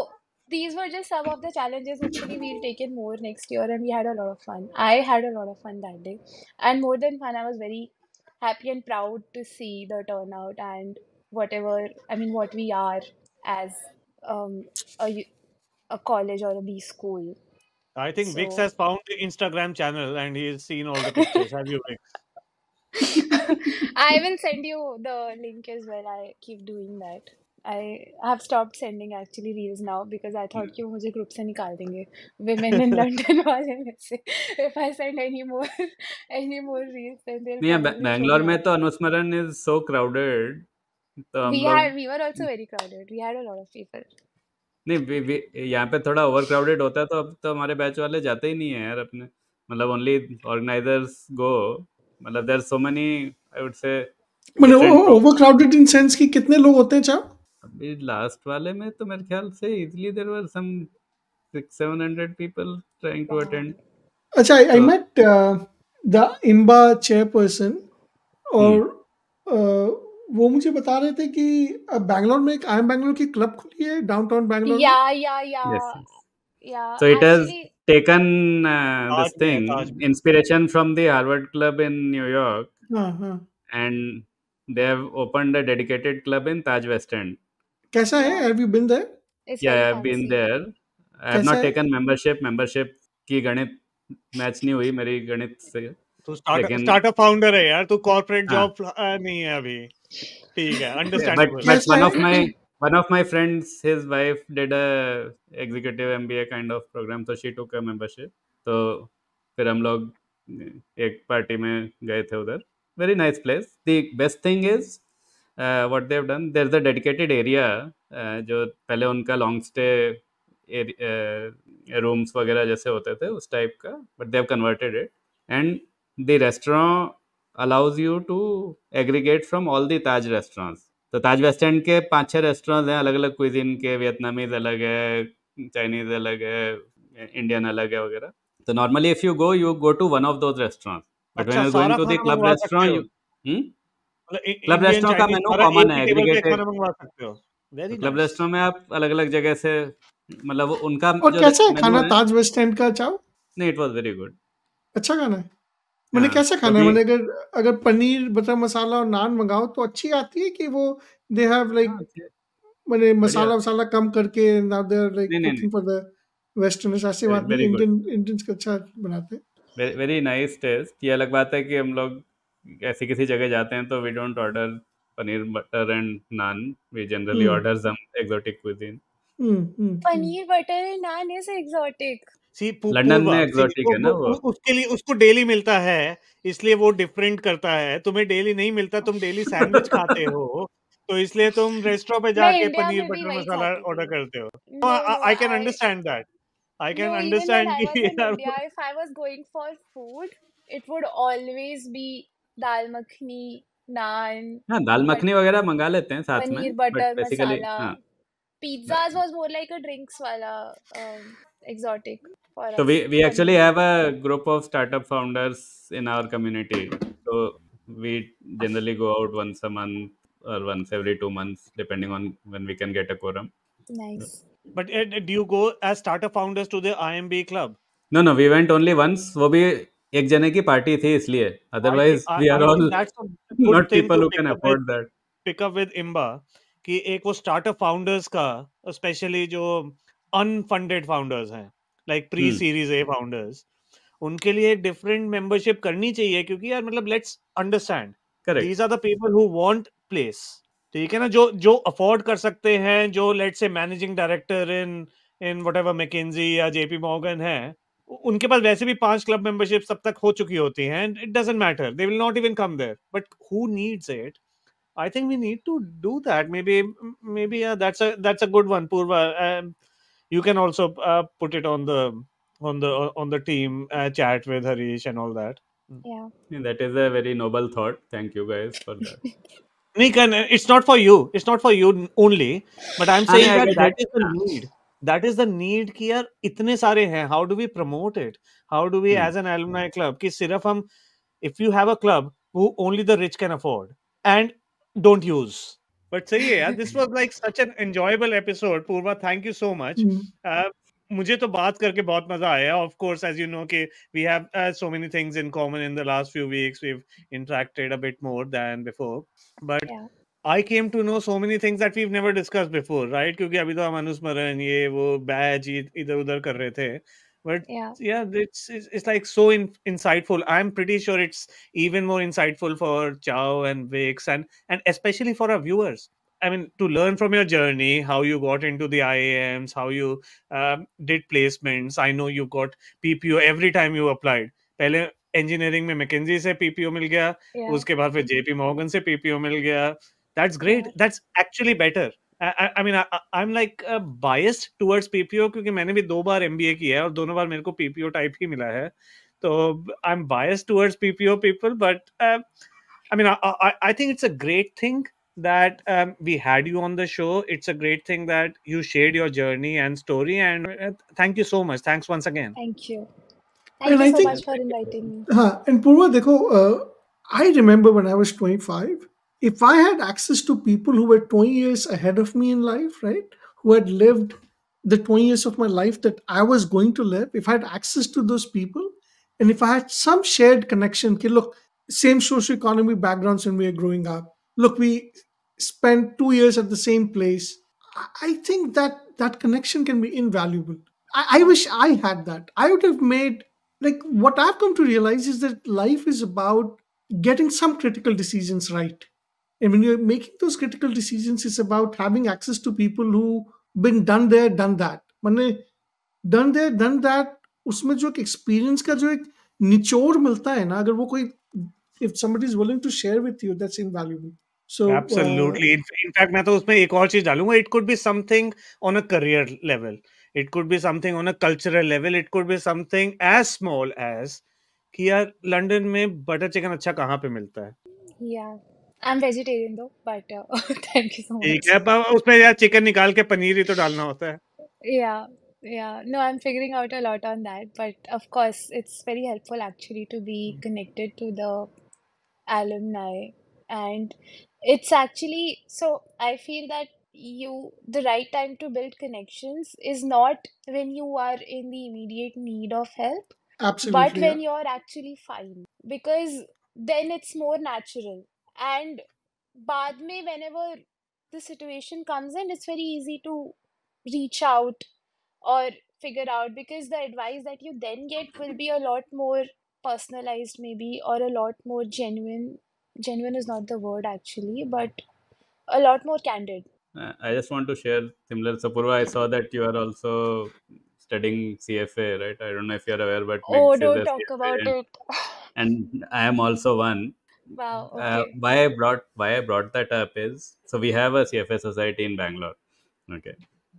these were just some of the challenges actually we'll take in more next year and we had a of fun I had a of fun that day and more than fun I was very happy and proud to see the turnout and whatever I mean what we are as a college और a B school I think so... Vix has found the Instagram channel and he's seen all the pictures. Have you, Vix? I will send you the link as well. I keep doing that. I have stopped sending actually reels now because I thought कि वो मुझे group से निकाल women in London if I send any more any more reels then they'll yeah Bangalore में is so crowded we had we were also very crowded we had a lot of people नहीं वे, वे, यहाँ पे थोड़ा over crowded होता है तो अब तो हमारे बैच वाले जाते ही नहीं है यार अपने मतलब ओनली ऑर्गेनाइजर्स गो मतलब there so many I would say मतलब वो ओवर क्राउडेड इन सेंस कि कितने लोग होते हैं चाव अभी लास्ट वाले में तो मेरे ख्याल से easily there were some 6 700 people trying to attend अच्छा I met the IMBA chairperson और वो मुझे बता रहे थे कि बैंगलोर में एक आई एम बैंगलोर की क्लब खुली है डाउनटाउन बैंगलोर या या या yeah so it actually, has taken uh, this thing inspiration from the harvard club in new york uh-huh. and they have opened a dedicated club in taj west end kaisa hai have you been there it's yeah i've been there i have not taken membership membership की गणित match नहीं हुई मेरी गणित से तो startup founder है यार तू कॉर्पोरेट जॉब नहीं है अभी ठीक है understandable but one of my one of my friends his wife did a executive MBA kind of programme so she took a membership तो फिर हम लोग एक पार्टी में गए थे उधर very nice place the best thing is what they've done there is a dedicated area जो पहले उनका लॉन्ग स्टे रूम्स वगैरह जैसे होते थे उस टाइप का but they've converted it and the restaurant allows you to aggregate from all the Taj restaurants तो ताज वेस्ट एंड के पाँच छः रेस्टोरेंट्स हैं अलग अलग क्विजिन के वियतनामीज अलग है चाइनीज अलग है इंडियन अलग है वगैरह तो normally if you go you go to one of those restaurants but when you going to the club restaurant you club restaurant का मेनू कॉमन है एग्रीगेटेड क्लब रेस्टोरेंट में आप अलग अलग जगह से मतलब उनका और कैसा है खाना ताज वेस्ट एंड का चाओ नहीं इट वाज वेरी गुड अच्छा खाना है मैंने हाँ, कैसे खाना है मैंने अगर अगर पनीर बटर मसाला और नान मंगाओ तो अच्छी आती है कि वो दे हैव लाइक मैंने बढ़िया मसाला वसाला कम करके other like cooking for the westerners ऐसे बात नहीं इंडियन इंडियंस का अच्छा बनाते हैं वेरी नाइस टेस्ट ये अलग बात है कि हम लोग ऐसी किसी जगह जाते हैं तो we don't order paneer butter and naan we generally order some exotic cuisine paneer butter and naan is exotic see London में एक्सोटिक है ना वो उसके लिए उसको डेली मिलता है इसलिए वो डिफरेंट करता है तुम्हें डेली नहीं मिलता तुम डेली सैंडविच खाते हो तो इसलिए तुम रेस्टोरेंट पे जाके पनीर बटर मसाला ऑर्डर करते हो I can understand that I can understand कि if I was going for food it would always be dal makhani naan हां दाल मखनी वगैरह मंगा लेते हैं साथ में paneer butter masala pizzas was more like a drinks वाला um, exotic for so us. we we actually have a group of startup founders in our community so we generally go out once a month or once every two months depending on when we can get a quorum nice but Ed, do you go as startup founders to the imb club no no we went only once wo bhi ek jane ki वो भी एक जने I, party थी इसलिए otherwise we are all people who can afford with, that pick up with imba ki ek wo startup founders ka especially jo unfunded founders हैं like pre series A founders उनके लिए एक different membership करनी चाहिए क्योंकि यार मतलब let's understand these are the people who want place ठीक है ना जो जो अफोर्ड कर सकते हैं जो let's say managing director in in whatever McKinsey या जेपी मॉर्गन है उनके पास वैसे भी पांच क्लब मेंबरशिप सब तक हो चुकी होती हैं it doesn't matter they will not even come there but who needs it I think we need to do that maybe maybe that's that's a good one Purva you can also uh, put it on the on the on the team uh, chat with Harish and all that. Hmm. Yeah. yeah. that is a very noble thought. Thank you guys for that. Nikan, it's not for you. It's not for you only, but I'm saying I mean, that, that is the need. That is the need Here, यार इतने सारे How do we promote it? How do we hmm. as an alumni club कि sirf hum? if you have a club who only the rich can afford and don't use but सही है यार this was like such an enjoyable episode Purva thank you so much मुझे तो बात करके बहुत मजा आया of course as you know कि we have so many things in common in the last few weeks we have interacted a bit more than before but I came to know so many things that we've never discussed before, right? क्योंकि अभी तो हम अनुस्मरण ये वो बैज इधर उधर कर रहे थे but yeah, yeah it's, it's, it's like so in, insightful i'm pretty sure it's even more insightful for chow and vix and and especially for our viewers I mean, to learn from your journey, how you got into the IAMs, how you um, did placements. I know you got PPO every time you applied. पहले engineering में McKinsey से PPO मिल गया yeah. उसके बाद फिर JP मोहगन से PPO मिल गया that's great that's actually better I mean I am like biased towards PPO क्योंकि मैंने भी दो बार एमबीए किया है और दोनों बार मेरे को पीपीओ टाइप ही मिला है तो I am biased towards PPO people but I mean I think it's a great thing that um, we had you on the show. It's a great thing that you shared your journey and story. And uh, thank you so much. Thanks once again. Thank you. Thank and you I so think, much for inviting me. Uh, and Purva, dekho, uh, I remember when I was 25, if I had access to people who were 20 years ahead of me in life, right, who had lived the 20 years of my life that I was going to live, if I had access to those people, and if I had some shared connection, okay, look, same socioeconomic backgrounds when we were growing up, look, we spent two years at the same place. I think that that connection can be invaluable. I, I wish I had that. I would have made, like, what I've come to realize is that life is about getting some critical decisions right And when you're making those critical decisions, it's about having access to people who been done there, done that. मैंने done there, done that उसमें जो एक experience का जो एक निचोड़ मिलता है ना अगर वो कोई if somebody is willing to share with you, that's invaluable. So absolutely. Uh, in fact, मैं तो उसमें एक और चीज डालूंगा. It could be something on a career level. It could be something on a cultural level. It could be something as small as कि यार London में बटर चिकन अच्छा कहाँ पे मिलता है? Yeah. I'm vegetarian though, but uh, thank you so much. ठीक है पर उसमें यार चिकन निकाल के पनीर ही तो डालना होता है. Yeah, yeah. No, I'm figuring out a lot on that, but of course, it's very helpful actually to be hmm. connected to the alumni, and it's actually so I feel that you the right time to build connections is not when you are in the immediate need of help, but yeah. when you're actually fine because then it's more natural and bad me whenever the situation comes in it's very easy to reach out or figure out because the advice that you then get will be a lot more personalized maybe or a lot more genuine genuine is not the word actually but a lot more candid uh, i just want to share similar sapurva i saw that you are also studying cfa right i don't know if you are aware but oh don't talk CFA about and, it and i am also one Wow. Uh, okay. Uh, why I brought why I brought that up is so we have a CFA society in Bangalore, okay,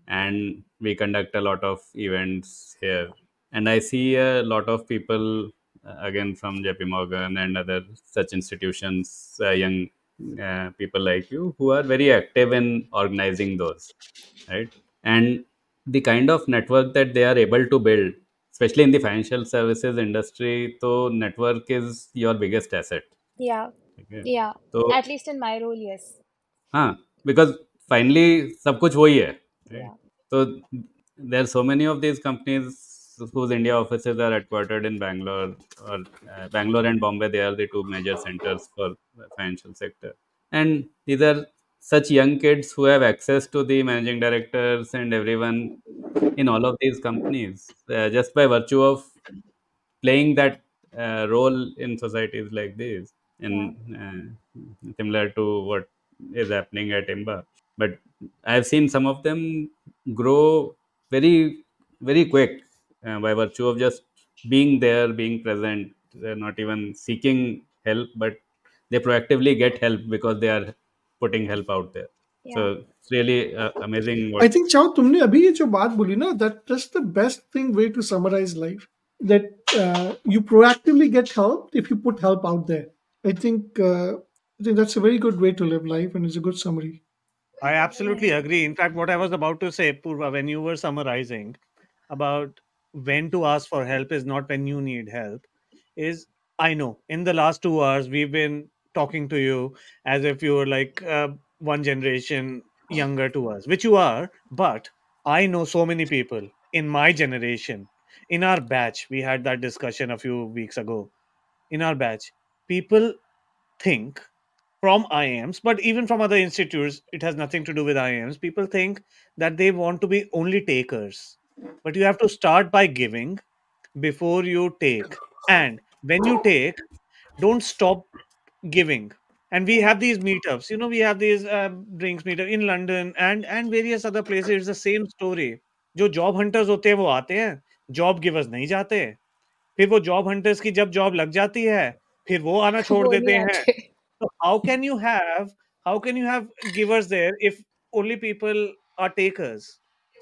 and we conduct a lot of events here, and I see a lot of people uh, again from JP Morgan and other such institutions, uh, young uh, people like you who are very active in organizing those, right? And the kind of network that they are able to build, especially in the financial services industry, so network is your biggest asset yeah yeah at least in my role yes हाँ because finally सब कुछ वही है yeah. so there are so many of these companies whose India offices are headquartered in Bangalore or uh, Bangalore and Bombay they are the two major centers for the financial sector and these are such young kids who have access to the managing directors and everyone in all of these companies uh, just by virtue of playing that uh, role in societies like these in uh, similar to what is happening at Imba. But I have seen some of them grow very, very quick uh, by virtue of just being there, being present, They're not even seeking help, but they proactively get help because they are putting help out there. So it's really uh, amazing. What... I think Chow, तुमने अभी ये जो बात बोली ना that that's the best thing way to summarize life that uh, you proactively get help if you put help out there. I think uh, I think that's a very good way to live life, and it's a good summary. I absolutely agree. In fact, what I was about to say, Purva, when you were summarizing about when to ask for help is not when you need help, is I know in the last two hours we've been talking to you as if you were like uh, one generation younger to us, which you are, but I know so many people in my generation, in our batch, we had that discussion a few weeks ago. In our batch, people think from IAMs, but even from other institutes, it has nothing to do with IAMs. People think that they want to be only takers, but you have to start by giving before you take. And when you take, don't stop giving. And we have these meetups. You know, we have these uh, drinks meetup in London and and various other places. It's the same story. जो job hunters होते हैं वो आते हैं job givers नहीं जाते फिर वो जॉब हंटर्स की जब जॉब लग जाती है फिर वो आना छोड़ देते हैं तो how can you have how can you have givers there if only people are takers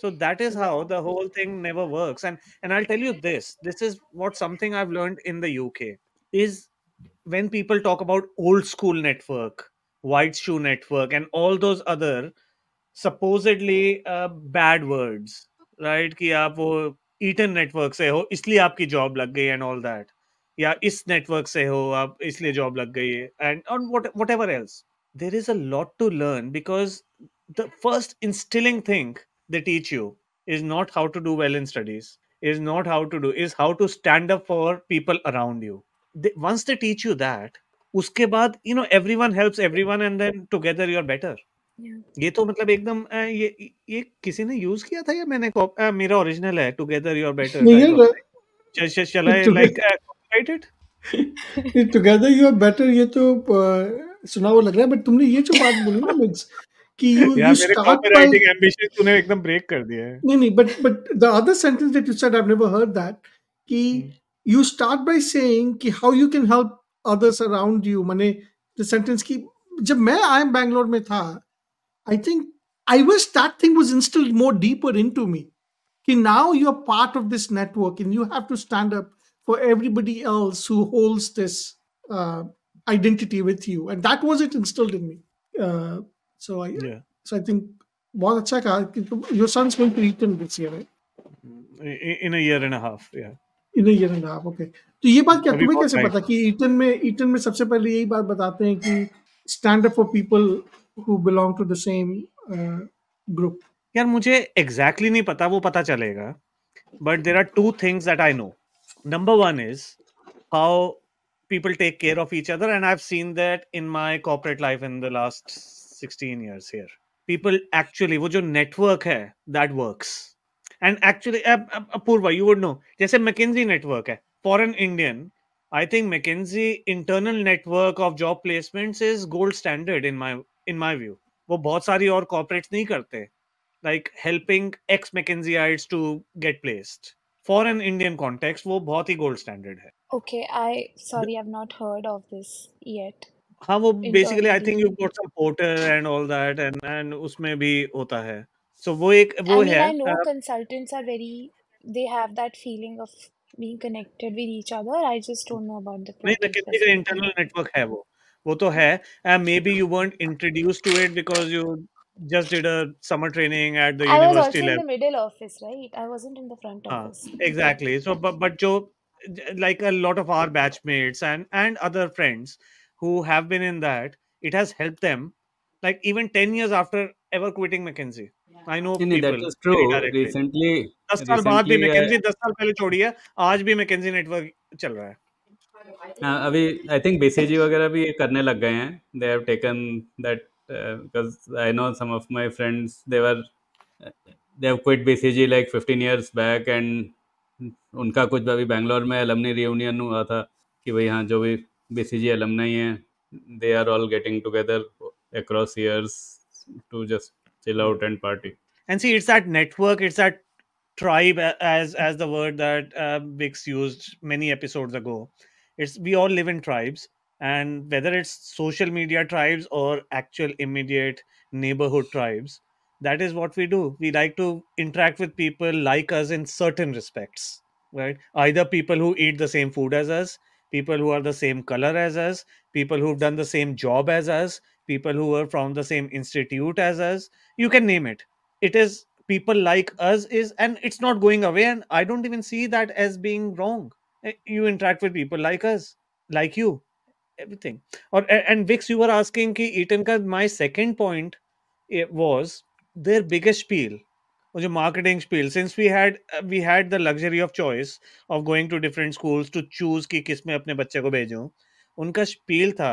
so that is how the whole thing never works and and I will tell you this this is what something I have learned in the UK is when people talk about old school network white shoe network and all those other supposedly bad words right कि आप वो eaten network से हो इसलिए आपकी job लग गई and all that या इस नेटवर्क से हो आप इसलिए जॉब लग गई है and on whatever else there is a lot to learn because the first instilling thing they teach you is not how to do well in studies is not how to do is how to stand up for people around you once once teach you that उसके बाद you know everyone helps everyone and then together you are better ये तो मतलब एकदम ये ये किसी ने यूज किया था या मैंने मेरा ओरिजिनल है टुगेदर यू आर बेटर चला है like excited together you are better ये तो सुना हुआ लग रहा है बट तुमने ये जो बात बोली ना मिक्स कि you you start writing ambition तूने एकदम ब्रेक कर दिया है नहीं नहीं but but the other sentence that you said I have never heard that कि यू स्टार्ट बाय सेइंग कि how you can help others around you माने द सेंटेंस की जब मैं आई एम बैंगलोर में था I think I was that thing was instilled more deeper into me कि now you are part of this network and you have to stand up for everybody else who holds this uh, identity with you, and that was it instilled in me. Uh, so I, yeah. so I think Warachaka, your son's going to return this year, right? In a year and a half, yeah. In a year and a half, okay. तो ये बात क्या तुम्हें कैसे पता कि eaten में eaten में सबसे पहले यही बात बताते हैं कि stand up for people who belong to the same group यार मुझे एग्जैक्टली exactly नहीं पता वो पता चलेगा but there are two things that I know number one is how people take care of each other and i've seen that in my corporate life in the last 16 years here people actually wo jo network hai that works and actually apurva you would know jaise mckinsey network hai foreign indian i think mckinsey internal network of job placements is gold standard in my in my view wo bahut sari aur corporates nahi karte like helping ex mckinseyites to get placed for an Indian context वो बहुत ही gold standard है okay I sorry I have not heard of this yet हाँ वो basically I think you got some Porter and all that and and उसमें भी होता है सो so, वो एक वो I mean, है I know consultants are very they have that feeling of being connected with each other I just don't know about the नहीं McKinsey का इंटरनल नेटवर्क है वो वो तो है maybe you weren't introduce to it because you just did a summer training at the I university was also level. in the middle office, right? I wasn't in the front ah, office. exactly. So, but but Joe, like a lot of our batchmates and and other friends who have been in that, it has helped them. Like even ten years after ever quitting McKinsey, yeah. I know people. That is true. Directly. Recently, दस साल बाद भी uh, McKinsey दस साल पहले छोड़ी है, आज भी McKinsey network चल रहा है. अभी आई थिंक बेसेजी वगैरह भी करने लग गए हैं they have taken that because I know some of my friends they were they have quit BCG like 15 years back and उनका कुछ अभी बैंगलोर में अलमनी रियूनियन हुआ था कि भाई हाँ जो भी बी सी जी अलमना ही हैं they are all across years to just chill out and party and see it's that network it's that tribe as as the word that uh, Bix used many episodes ago it's we all live in tribes and whether it's social media tribes or actual immediate neighborhood tribes that is what we do we like to interact with people like us in certain respects right either people who eat the same food as us people who are the same color as us people who've done the same job as us people who are from the same institute as us you can name it it is people like us is and it's not going away and i don't even see that as being wrong eh, you interact with people like us like you everything or and vix you were asking ki eaton ka my second point it was their biggest spiel or jo marketing spiel since we had uh, we had the luxury of choice of going to different schools to choose ki किस में अपने बच्चे को भेजूं उनका spiel था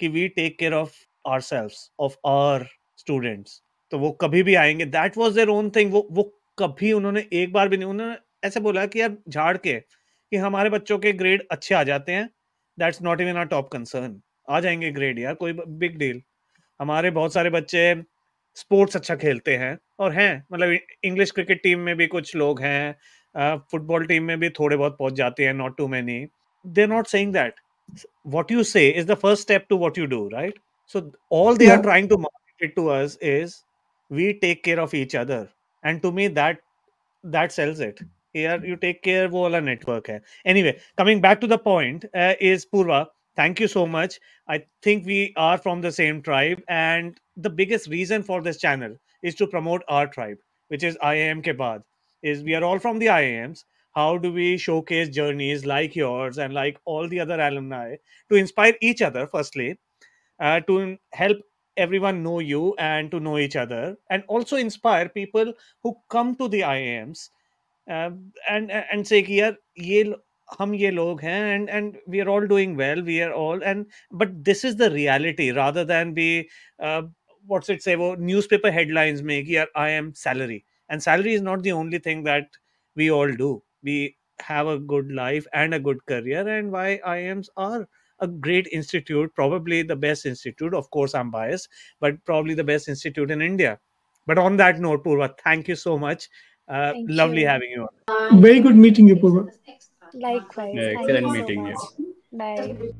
कि we take care of ourselves of our students to wo kabhi bhi aayenge that was their own thing wo wo kabhi unhone ek bar bhi nahi unhone aise bola ki yaar झाड़ ke ki hamare bachcho ke grade acche aa jate hain that's not even our top concern आ जाएंगे grade यार कोई big deal हमारे बहुत सारे बच्चे sports अच्छा खेलते हैं और हैं मतलब इंग्लिश क्रिकेट टीम में भी कुछ लोग हैं फुटबॉल टीम में भी थोड़े बहुत पहुंच जाते हैं not too many they are not saying that what you say is the first step to what you do right so all they are trying to market it to us is we take care of each other and to me that that sells it here you take care of all our network hai anyway coming back to the point uh, is purva thank you so much i think we are from the same tribe and the biggest reason for this channel is to promote our tribe which is iam ke is we are all from the iams how do we showcase journeys like yours and like all the other alumni to inspire each other firstly uh, to help everyone know you and to know each other and also inspire people who come to the iams and and say कि यार ये हम ये लोग हैं and and we are all doing well we are all and but this is the reality rather than be what's it say वो newspaper headlines में कि यार I am salary and salary is not the only thing that we all do we have a good life and a good career and why IIMs are a great institute, probably the best institute. Of course, I'm biased, but probably the best institute in India. But on that note, Purva, thank you so much. Uh, lovely you. having you on. Very good meeting you, Purva. Likewise. Yeah, excellent meeting you. Bye.